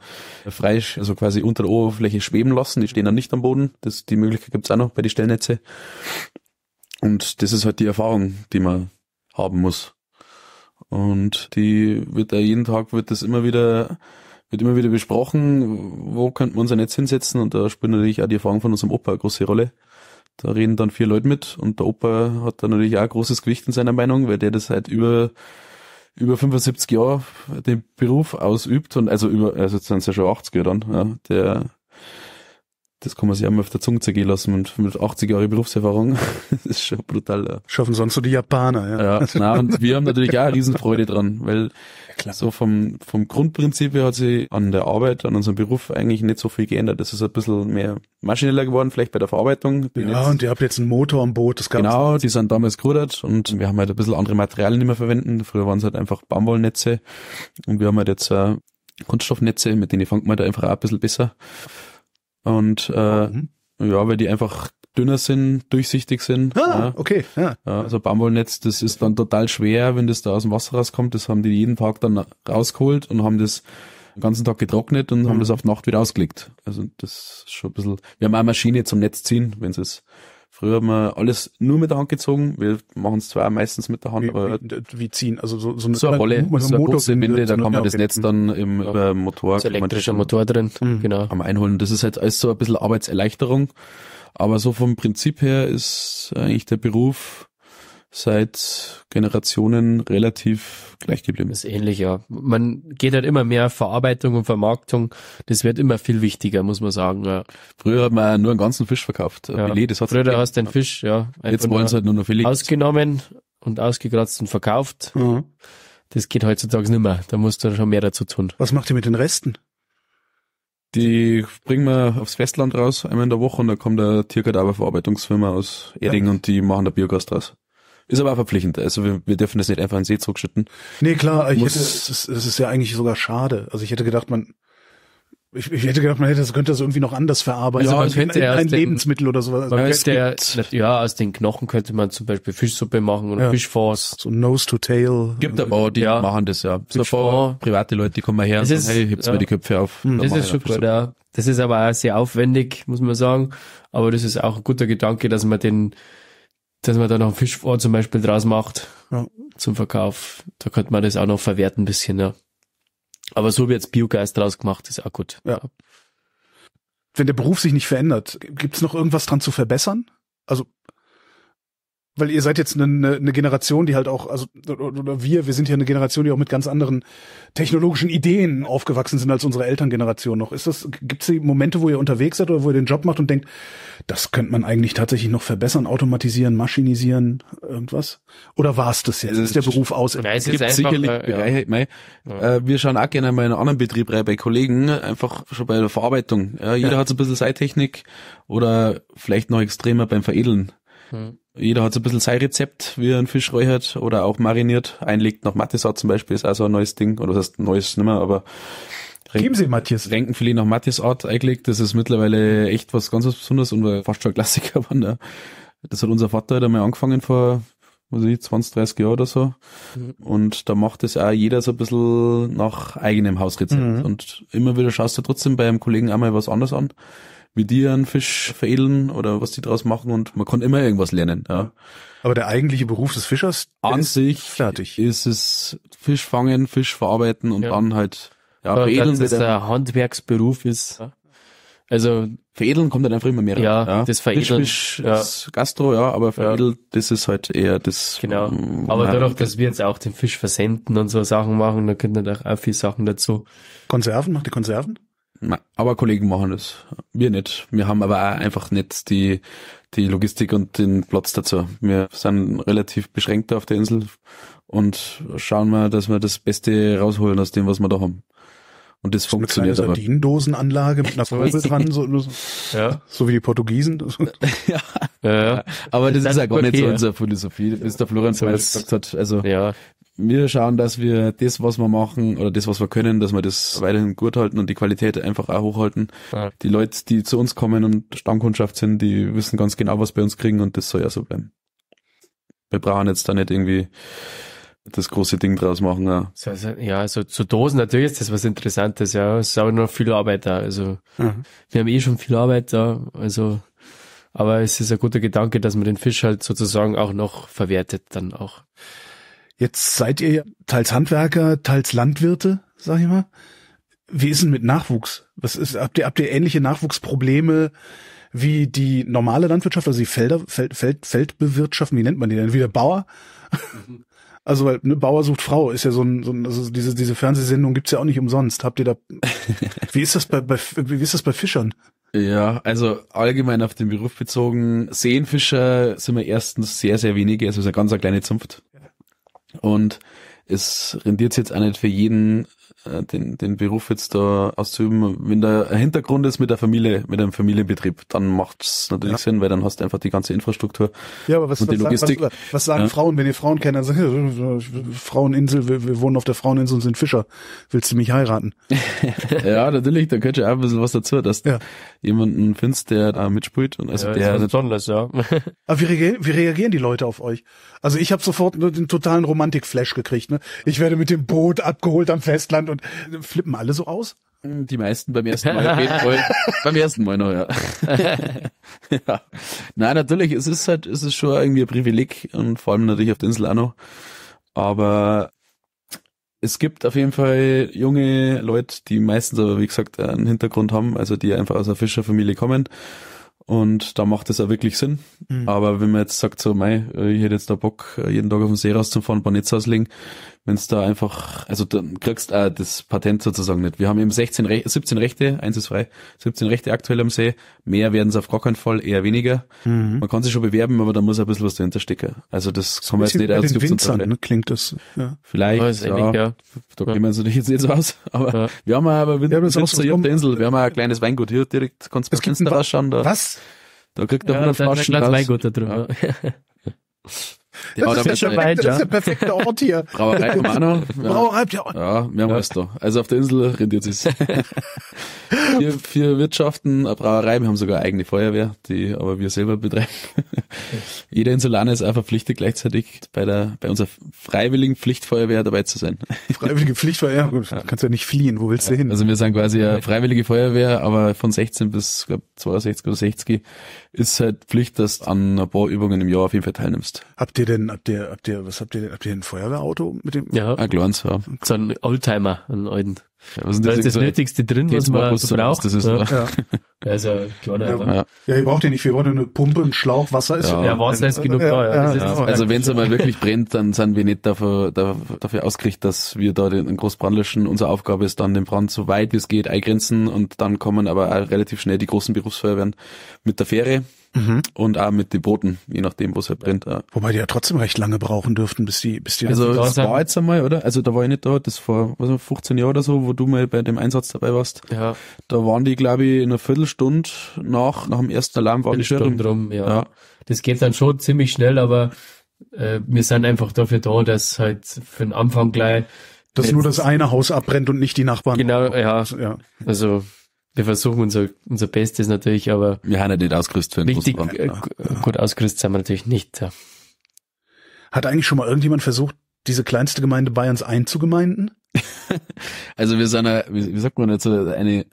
frei, also quasi unter der Oberfläche schweben lassen, die stehen dann nicht am Boden. Das, die Möglichkeit gibt's auch noch bei den Stellnetze. Und das ist halt die Erfahrung, die man haben muss. Und die wird da jeden Tag wird das immer wieder, wird immer wieder besprochen, wo könnten wir uns Netz hinsetzen und da spielt natürlich auch die Erfahrung von unserem Opa eine große Rolle. Da reden dann vier Leute mit und der Opa hat da natürlich auch großes Gewicht in seiner Meinung, weil der das halt über über 75 Jahren den Beruf ausübt und also über, also jetzt sind es ja schon 80 Jahre dann, ja, der das kann man sich einmal auf der Zunge zergehen lassen und mit 80 Jahren Berufserfahrung, das ist schon brutal. Ja. Schaffen sonst so die Japaner, ja. Ja, na, und wir haben natürlich auch eine Riesenfreude dran, weil Klar. so vom, vom Grundprinzip her hat sich an der Arbeit, an unserem Beruf eigentlich nicht so viel geändert. Das ist ein bisschen mehr maschineller geworden, vielleicht bei der Verarbeitung. Die ja,
jetzt, und ihr habt jetzt einen Motor am Boot, das gab's Genau,
die sind damals gerudert und wir haben halt ein bisschen andere Materialien nicht mehr verwenden. Früher waren es halt einfach Baumwollnetze und wir haben halt jetzt äh, Kunststoffnetze, mit denen fangt man da einfach auch ein bisschen besser. Und äh, mhm. ja, weil die einfach dünner sind, durchsichtig sind. Ah, ja. okay. Ja. ja also Baumwollnetz, das ist dann total schwer, wenn das da aus dem Wasser rauskommt. Das haben die jeden Tag dann rausgeholt und haben das den ganzen Tag getrocknet und mhm. haben das auf Nacht wieder ausgelegt. Also das ist schon ein bisschen. Wir haben eine Maschine zum Netz ziehen, wenn es ist. Früher haben wir alles nur mit der Hand gezogen. Wir machen es zwar meistens mit der Hand, wie, aber wie, ziehen, also so, so eine, so eine Rolle, so, so eine große Winde, da kann man das Netz dann im ja. Motor, so elektrischer Motor drin, mhm. genau, am einholen. Das ist halt alles so ein bisschen Arbeitserleichterung. Aber so vom Prinzip her ist eigentlich der Beruf seit Generationen relativ gleich geblieben. Das ist ähnlich, ja. Man
geht halt immer mehr Verarbeitung und Vermarktung. Das wird immer viel wichtiger, muss man sagen. Ja. Früher hat man nur einen ganzen Fisch verkauft. Ja. Filet, das hat's Früher gegeben. hast du den Fisch, ja. Jetzt wollen sie halt nur noch Billet. Ausgenommen und ausgekratzt und verkauft. Mhm. Das geht heutzutage nicht mehr. Da musst
du schon mehr dazu tun.
Was macht ihr mit den Resten?
Die bringen wir aufs Festland raus, einmal in der Woche, und da kommt der Tierkadaververarbeitungsfirma aus Erding ja. und die machen da Biogas draus. Ist aber verpflichtend. Also wir, wir dürfen das nicht einfach in den See zurückschütten.
Nee, klar, ich Muss hätte, es, ist, es ist ja eigentlich sogar schade. Also ich hätte gedacht, man, ich, ich hätte gedacht, man hätte, das könnte das irgendwie noch anders verarbeiten. Ja, also man könnte ein, ein den, Lebensmittel oder sowas. Man könnte ja,
ja, aus den Knochen könnte man zum Beispiel Fischsuppe machen oder ja.
Fischfors. So Nose to Tail.
Gibt aber auch, die ja. machen das ja. Gibt private Leute, die kommen mal her das und sagen, hey, hebt's ja. mir die Köpfe auf. Hm. Das ist super, ja. Das ist aber auch sehr aufwendig, muss man sagen. Aber das ist auch ein guter Gedanke, dass man den dass man da noch ein Fischfond zum Beispiel draus macht ja. zum Verkauf. Da könnte man das auch noch verwerten ein bisschen, ja. Aber so wird jetzt Biogas draus gemacht, ist auch gut.
Ja. Wenn der Beruf sich nicht verändert, gibt's noch irgendwas dran zu verbessern? Also weil ihr seid jetzt eine, eine Generation, die halt auch, also oder wir, wir sind ja eine Generation, die auch mit ganz anderen technologischen Ideen aufgewachsen sind als unsere Elterngeneration noch. Ist das, gibt es Momente, wo ihr unterwegs seid oder wo ihr den Job macht und denkt, das könnte man eigentlich tatsächlich noch verbessern, automatisieren, maschinisieren, irgendwas? Oder war es das jetzt? Ist der Beruf aus? Ja, es gibt sicherlich äh,
Bereiche, ja. ja. äh, wir schauen auch gerne mal in einen anderen Betrieb rein, bei Kollegen, einfach schon bei der Verarbeitung. Ja, jeder hat so ein bisschen Seitechnik oder vielleicht noch extremer beim Veredeln. Jeder hat so ein bisschen sein Rezept, wie er einen Fisch räuchert oder auch mariniert, einlegt. Nach Matthias zum Beispiel ist auch so ein neues Ding. Oder das heißt, neues nimmer, aber Geben Sie Matthias. Renkenfilet nach Matthias Art eingelegt, das ist mittlerweile echt was ganz was Besonderes und fast schon ein Klassiker. Geworden, ne? Das hat unser Vater da mal angefangen vor, was ich, 20, 30 Jahren oder so. Mhm. Und da macht das auch jeder so ein bisschen nach eigenem Hausrezept. Mhm. Und immer wieder schaust du trotzdem beim Kollegen einmal was anderes an wie die einen Fisch veredeln oder was die draus machen und man konnte immer irgendwas lernen. Ja. Aber der eigentliche Beruf des Fischers an ist sich fertig. ist es Fisch fangen, Fisch verarbeiten und ja. dann halt ja, ja veredeln. Dass das der Handwerksberuf ist. Also veredeln kommt dann einfach immer mehr. Ja, ja. das veredeln. Fisch, Fisch ja. ist Gastro, ja, aber veredelt, ja. das ist halt eher das. Genau. Ähm, aber dadurch,
dass wir jetzt auch den Fisch versenden und so Sachen machen, da können dann auch, auch viel
Sachen dazu. Konserven, macht ihr Konserven?
aber Kollegen machen das. Wir nicht. Wir haben aber auch einfach nicht die, die Logistik und den Platz dazu. Wir sind relativ beschränkt auf der Insel und schauen mal, dass wir das Beste rausholen aus dem, was wir da haben. Und das so funktioniert eine aber.
Sardinendosenanlage mit einer Säule dran, so, ja. so wie die Portugiesen. ja.
ja. Aber das, das ist ja gar nicht so unsere Philosophie, Ist der Florian, ja. hat. Also ja wir schauen, dass wir das, was wir machen oder das, was wir können, dass wir das weiterhin gut halten und die Qualität einfach auch hochhalten. Ja. Die Leute, die zu uns kommen und Stammkundschaft sind, die wissen ganz genau, was bei uns kriegen und das soll ja so bleiben. Wir brauchen jetzt da nicht irgendwie das große Ding draus machen. Ja,
also, ja also zu Dosen natürlich ist das was Interessantes, ja. Es ist aber noch viel Arbeit da. Also mhm. wir haben eh schon viel Arbeit da, also aber es ist ein guter Gedanke, dass man den Fisch halt sozusagen auch noch
verwertet dann auch. Jetzt seid ihr teils Handwerker, teils Landwirte, sag ich mal. Wie ist denn mit Nachwuchs? Was ist, habt ihr, habt ihr ähnliche Nachwuchsprobleme wie die normale Landwirtschaft, also die Felder, Feld, Feld, Feldbewirtschaften, wie nennt man die denn? Wie der Bauer? Mhm. Also weil ne, Bauer sucht Frau ist ja so ein, so ein also diese diese Fernsehsendung gibt's ja auch nicht umsonst. Habt ihr da? wie ist das bei, bei wie ist das bei Fischern?
Ja, also allgemein auf den Beruf bezogen, Seenfischer sind wir erstens sehr sehr wenige, also es ist eine ganz eine kleine Zunft. Und es rendiert jetzt auch nicht für jeden äh, den, den Beruf jetzt da auszuüben, wenn da ein Hintergrund ist mit der Familie, mit einem Familienbetrieb, dann macht's natürlich ja. Sinn, weil dann hast du einfach die ganze Infrastruktur
ja, aber was, und die was Logistik. Sagen, was, was sagen ja. Frauen, wenn ihr Frauen kennt, dann sagen, Fraueninsel, wir, wir, wohnen auf der Fraueninsel und sind Fischer, willst du mich heiraten?
ja, natürlich, da gehört ja auch ein bisschen was dazu, dass ja. jemanden findest, der da mitspielt. Und also ja, der also ist besonders, ja.
aber wie, reagieren, wie reagieren die Leute auf euch? Also ich habe sofort nur den totalen Romantik-Flash gekriegt. Ne? Ich werde mit dem Boot abgeholt am Festland Deutschland und flippen alle so aus? Die
meisten beim ersten Mal auf jeden Fall. beim ersten Mal noch, ja. ja. Nein, natürlich, es ist halt, es ist schon irgendwie ein Privileg und vor allem natürlich auf der Insel auch noch. Aber es gibt auf jeden Fall junge Leute, die meistens aber, wie gesagt, einen Hintergrund haben, also die einfach aus einer Fischerfamilie kommen. Und da macht es ja wirklich Sinn. Mhm. Aber wenn man jetzt sagt, so, mei, ich hätte jetzt da Bock, jeden Tag auf den See rauszufahren, ein paar Netze auslegen, wenn es da einfach, also dann kriegst äh, das Patent sozusagen nicht. Wir haben eben 16 Re 17 Rechte, eins ist frei, 17 Rechte aktuell am See. Mehr werden es auf gar keinen Fall, eher weniger. Mhm. Man kann sich schon bewerben, aber da muss ein bisschen was dahinter stecken. Also das kann man jetzt nicht als Winzern, ne,
klingt das. Ja. Vielleicht, ja. Ähnlich,
ja. Da gehen wir uns natürlich jetzt nicht so aus. Aber ja. wir haben aber Win ja, Winzer auf der Insel. Wir haben ein kleines Weingut hier direkt, kannst du Fenster rausschauen. Da, was? Da kriegt er ja, 100 Flaschen. Da ein kleines Weingut da drüber. Ja.
Der das, ist der perfekte, das ist der perfekte Ort hier. Brauerei Romano. Ja. Brauerei, ja.
Ja, mehr ja. da. Also auf der Insel rendiert es. vier, vier Wirtschaften, eine Brauerei, wir haben sogar eine eigene Feuerwehr, die aber wir selber betreiben. Jeder Insulaner ist auch verpflichtet, gleichzeitig bei der, bei unserer freiwilligen Pflichtfeuerwehr dabei zu sein.
Freiwillige Pflichtfeuerwehr? Gut, ja.
kannst ja nicht fliehen, wo willst du hin? Also wir sind quasi ja freiwillige Feuerwehr, aber von 16 bis, glaub, 62 oder 60 ist halt Pflicht, dass du an ein paar Übungen im Jahr auf jeden Fall teilnimmst.
Habt ihr denn, habt ihr, habt ihr, was habt ihr denn, habt ihr ein Feuerwehrauto mit dem?
Ja. Ein kleines, ja. So ein Oldtimer, einen
alten. Ja, was da ist das Nötigste drin, was man so braucht. Das ist ne? ja. Ja.
Also, klar, ja. ja. ja, ihr braucht ja nicht, wir brauchen eine Pumpe, einen Schlauch, Wasser ist ja. Ja, Wasser ist genug da, ja. ja, ja. Also wenn
es einmal wirklich brennt, dann sind wir nicht dafür, dafür ausgerichtet, dass wir da den, den Großbrand löschen. Unsere Aufgabe ist dann, den Brand so weit wie es geht eingrenzen und dann kommen aber auch relativ schnell die großen Berufsfeuerwehren mit der Fähre mhm. und A mit den Booten, je nachdem, wo es halt brennt. Ja.
Wobei die ja trotzdem recht lange brauchen dürften, bis die, bis die. Also das war jetzt einmal, oder? Also da war ich nicht da, das war was war 15
Jahre oder so, wo du mal bei dem Einsatz dabei warst. Ja. Da waren die, glaube ich, in einer Viertelstunde nach, nach dem ersten Alarm waren die schon drum. Ja. ja. Das geht dann schon ziemlich schnell, aber
äh, wir sind einfach dafür da, dass halt für den Anfang gleich dass nur
das eine Haus abbrennt
und nicht die Nachbarn. Genau, ja. ja. Also wir versuchen unser, unser Bestes natürlich, aber. Wir haben ja nicht ausgerüstet für einen richtig, äh, Gut ausgerüstet sind wir natürlich
nicht. Ja. Hat eigentlich schon mal irgendjemand versucht, diese kleinste Gemeinde Bayerns einzugemeinden?
also wir sind eine, wie, sagt man jetzt, eine, eine,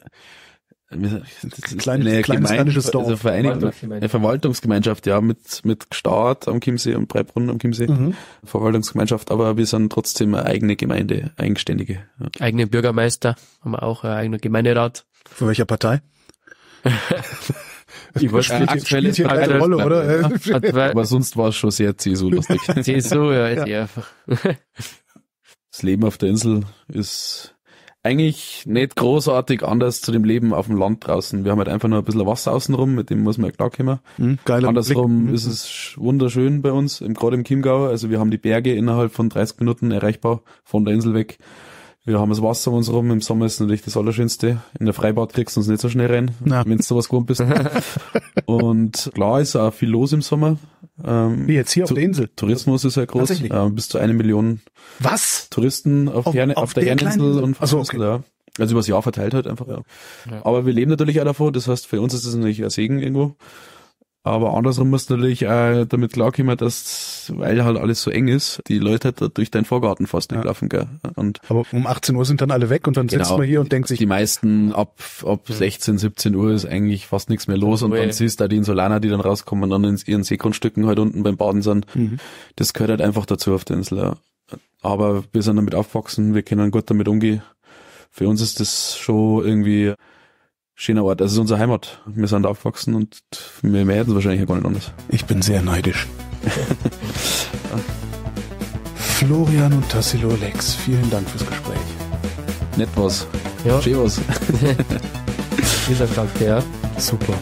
Kleine, eine kleines Gemeinde, also Dorf. Also Vereinigte, eine Verwaltungsgemeinschaft, ja, mit, mit Staat am Chiemsee und Breibrunn am Chiemsee. Mhm. Verwaltungsgemeinschaft, aber wir sind trotzdem eine eigene Gemeinde, eigenständige.
Ja. Eigenen Bürgermeister haben wir auch, ein äh, eigener Gemeinderat. Von welcher Partei? Überspielt äh, spielt hier keine Rolle, oder?
Aber sonst war es schon sehr CSU lustig.
CSU, ja, ja. ja.
Das Leben auf der Insel ist eigentlich nicht großartig anders zu dem Leben auf dem Land draußen. Wir haben halt einfach nur ein bisschen Wasser außenrum, mit dem muss man ja klarkommen. Mhm, geiler Andersrum Blick. ist es wunderschön bei uns, gerade im Chiemgau. Also wir haben die Berge innerhalb von 30 Minuten erreichbar von der Insel weg. Wir haben das Wasser um uns rum. Im Sommer ist natürlich das Allerschönste. In der Freibad kriegst du uns nicht so schnell rein, wenn du sowas gewohnt bist. und klar ist auch viel los im Sommer. Ähm, Wie jetzt hier auf der Insel? Tourismus ist ja groß. Äh, bis zu eine Million Was? Touristen auf, auf, der, auf, auf der, der Insel und Ach so, okay. ja. Also übers Jahr verteilt halt einfach. Ja. ja. Aber wir leben natürlich auch davon. Das heißt, für uns ist das natürlich ein Segen irgendwo. Aber andersrum muss natürlich auch äh, damit klarkommen, dass, weil halt alles so eng ist, die Leute halt durch deinen Vorgarten fast nicht ja. laufen, gell? Und Aber
um 18 Uhr sind dann alle weg und dann genau, sitzt man hier
und denkt sich. Die meisten ab, ab 16, 17 Uhr ist eigentlich fast nichts mehr los und well. dann siehst du da die Insulaner, die dann rauskommen und dann in ihren Seegrundstücken halt unten beim Baden sind. Mhm. Das gehört halt einfach dazu auf der Insel. Aber wir sind damit aufgewachsen, wir können gut damit umgehen. Für uns ist das schon irgendwie schöner Ort. Das ist unsere Heimat. Wir sind aufgewachsen und wir, wir es wahrscheinlich gar nicht anders. Ich bin sehr neidisch.
Florian und Tassilo Lex, vielen Dank fürs Gespräch. Nett was. Ja. Schön was. Dieser Charakter. Super.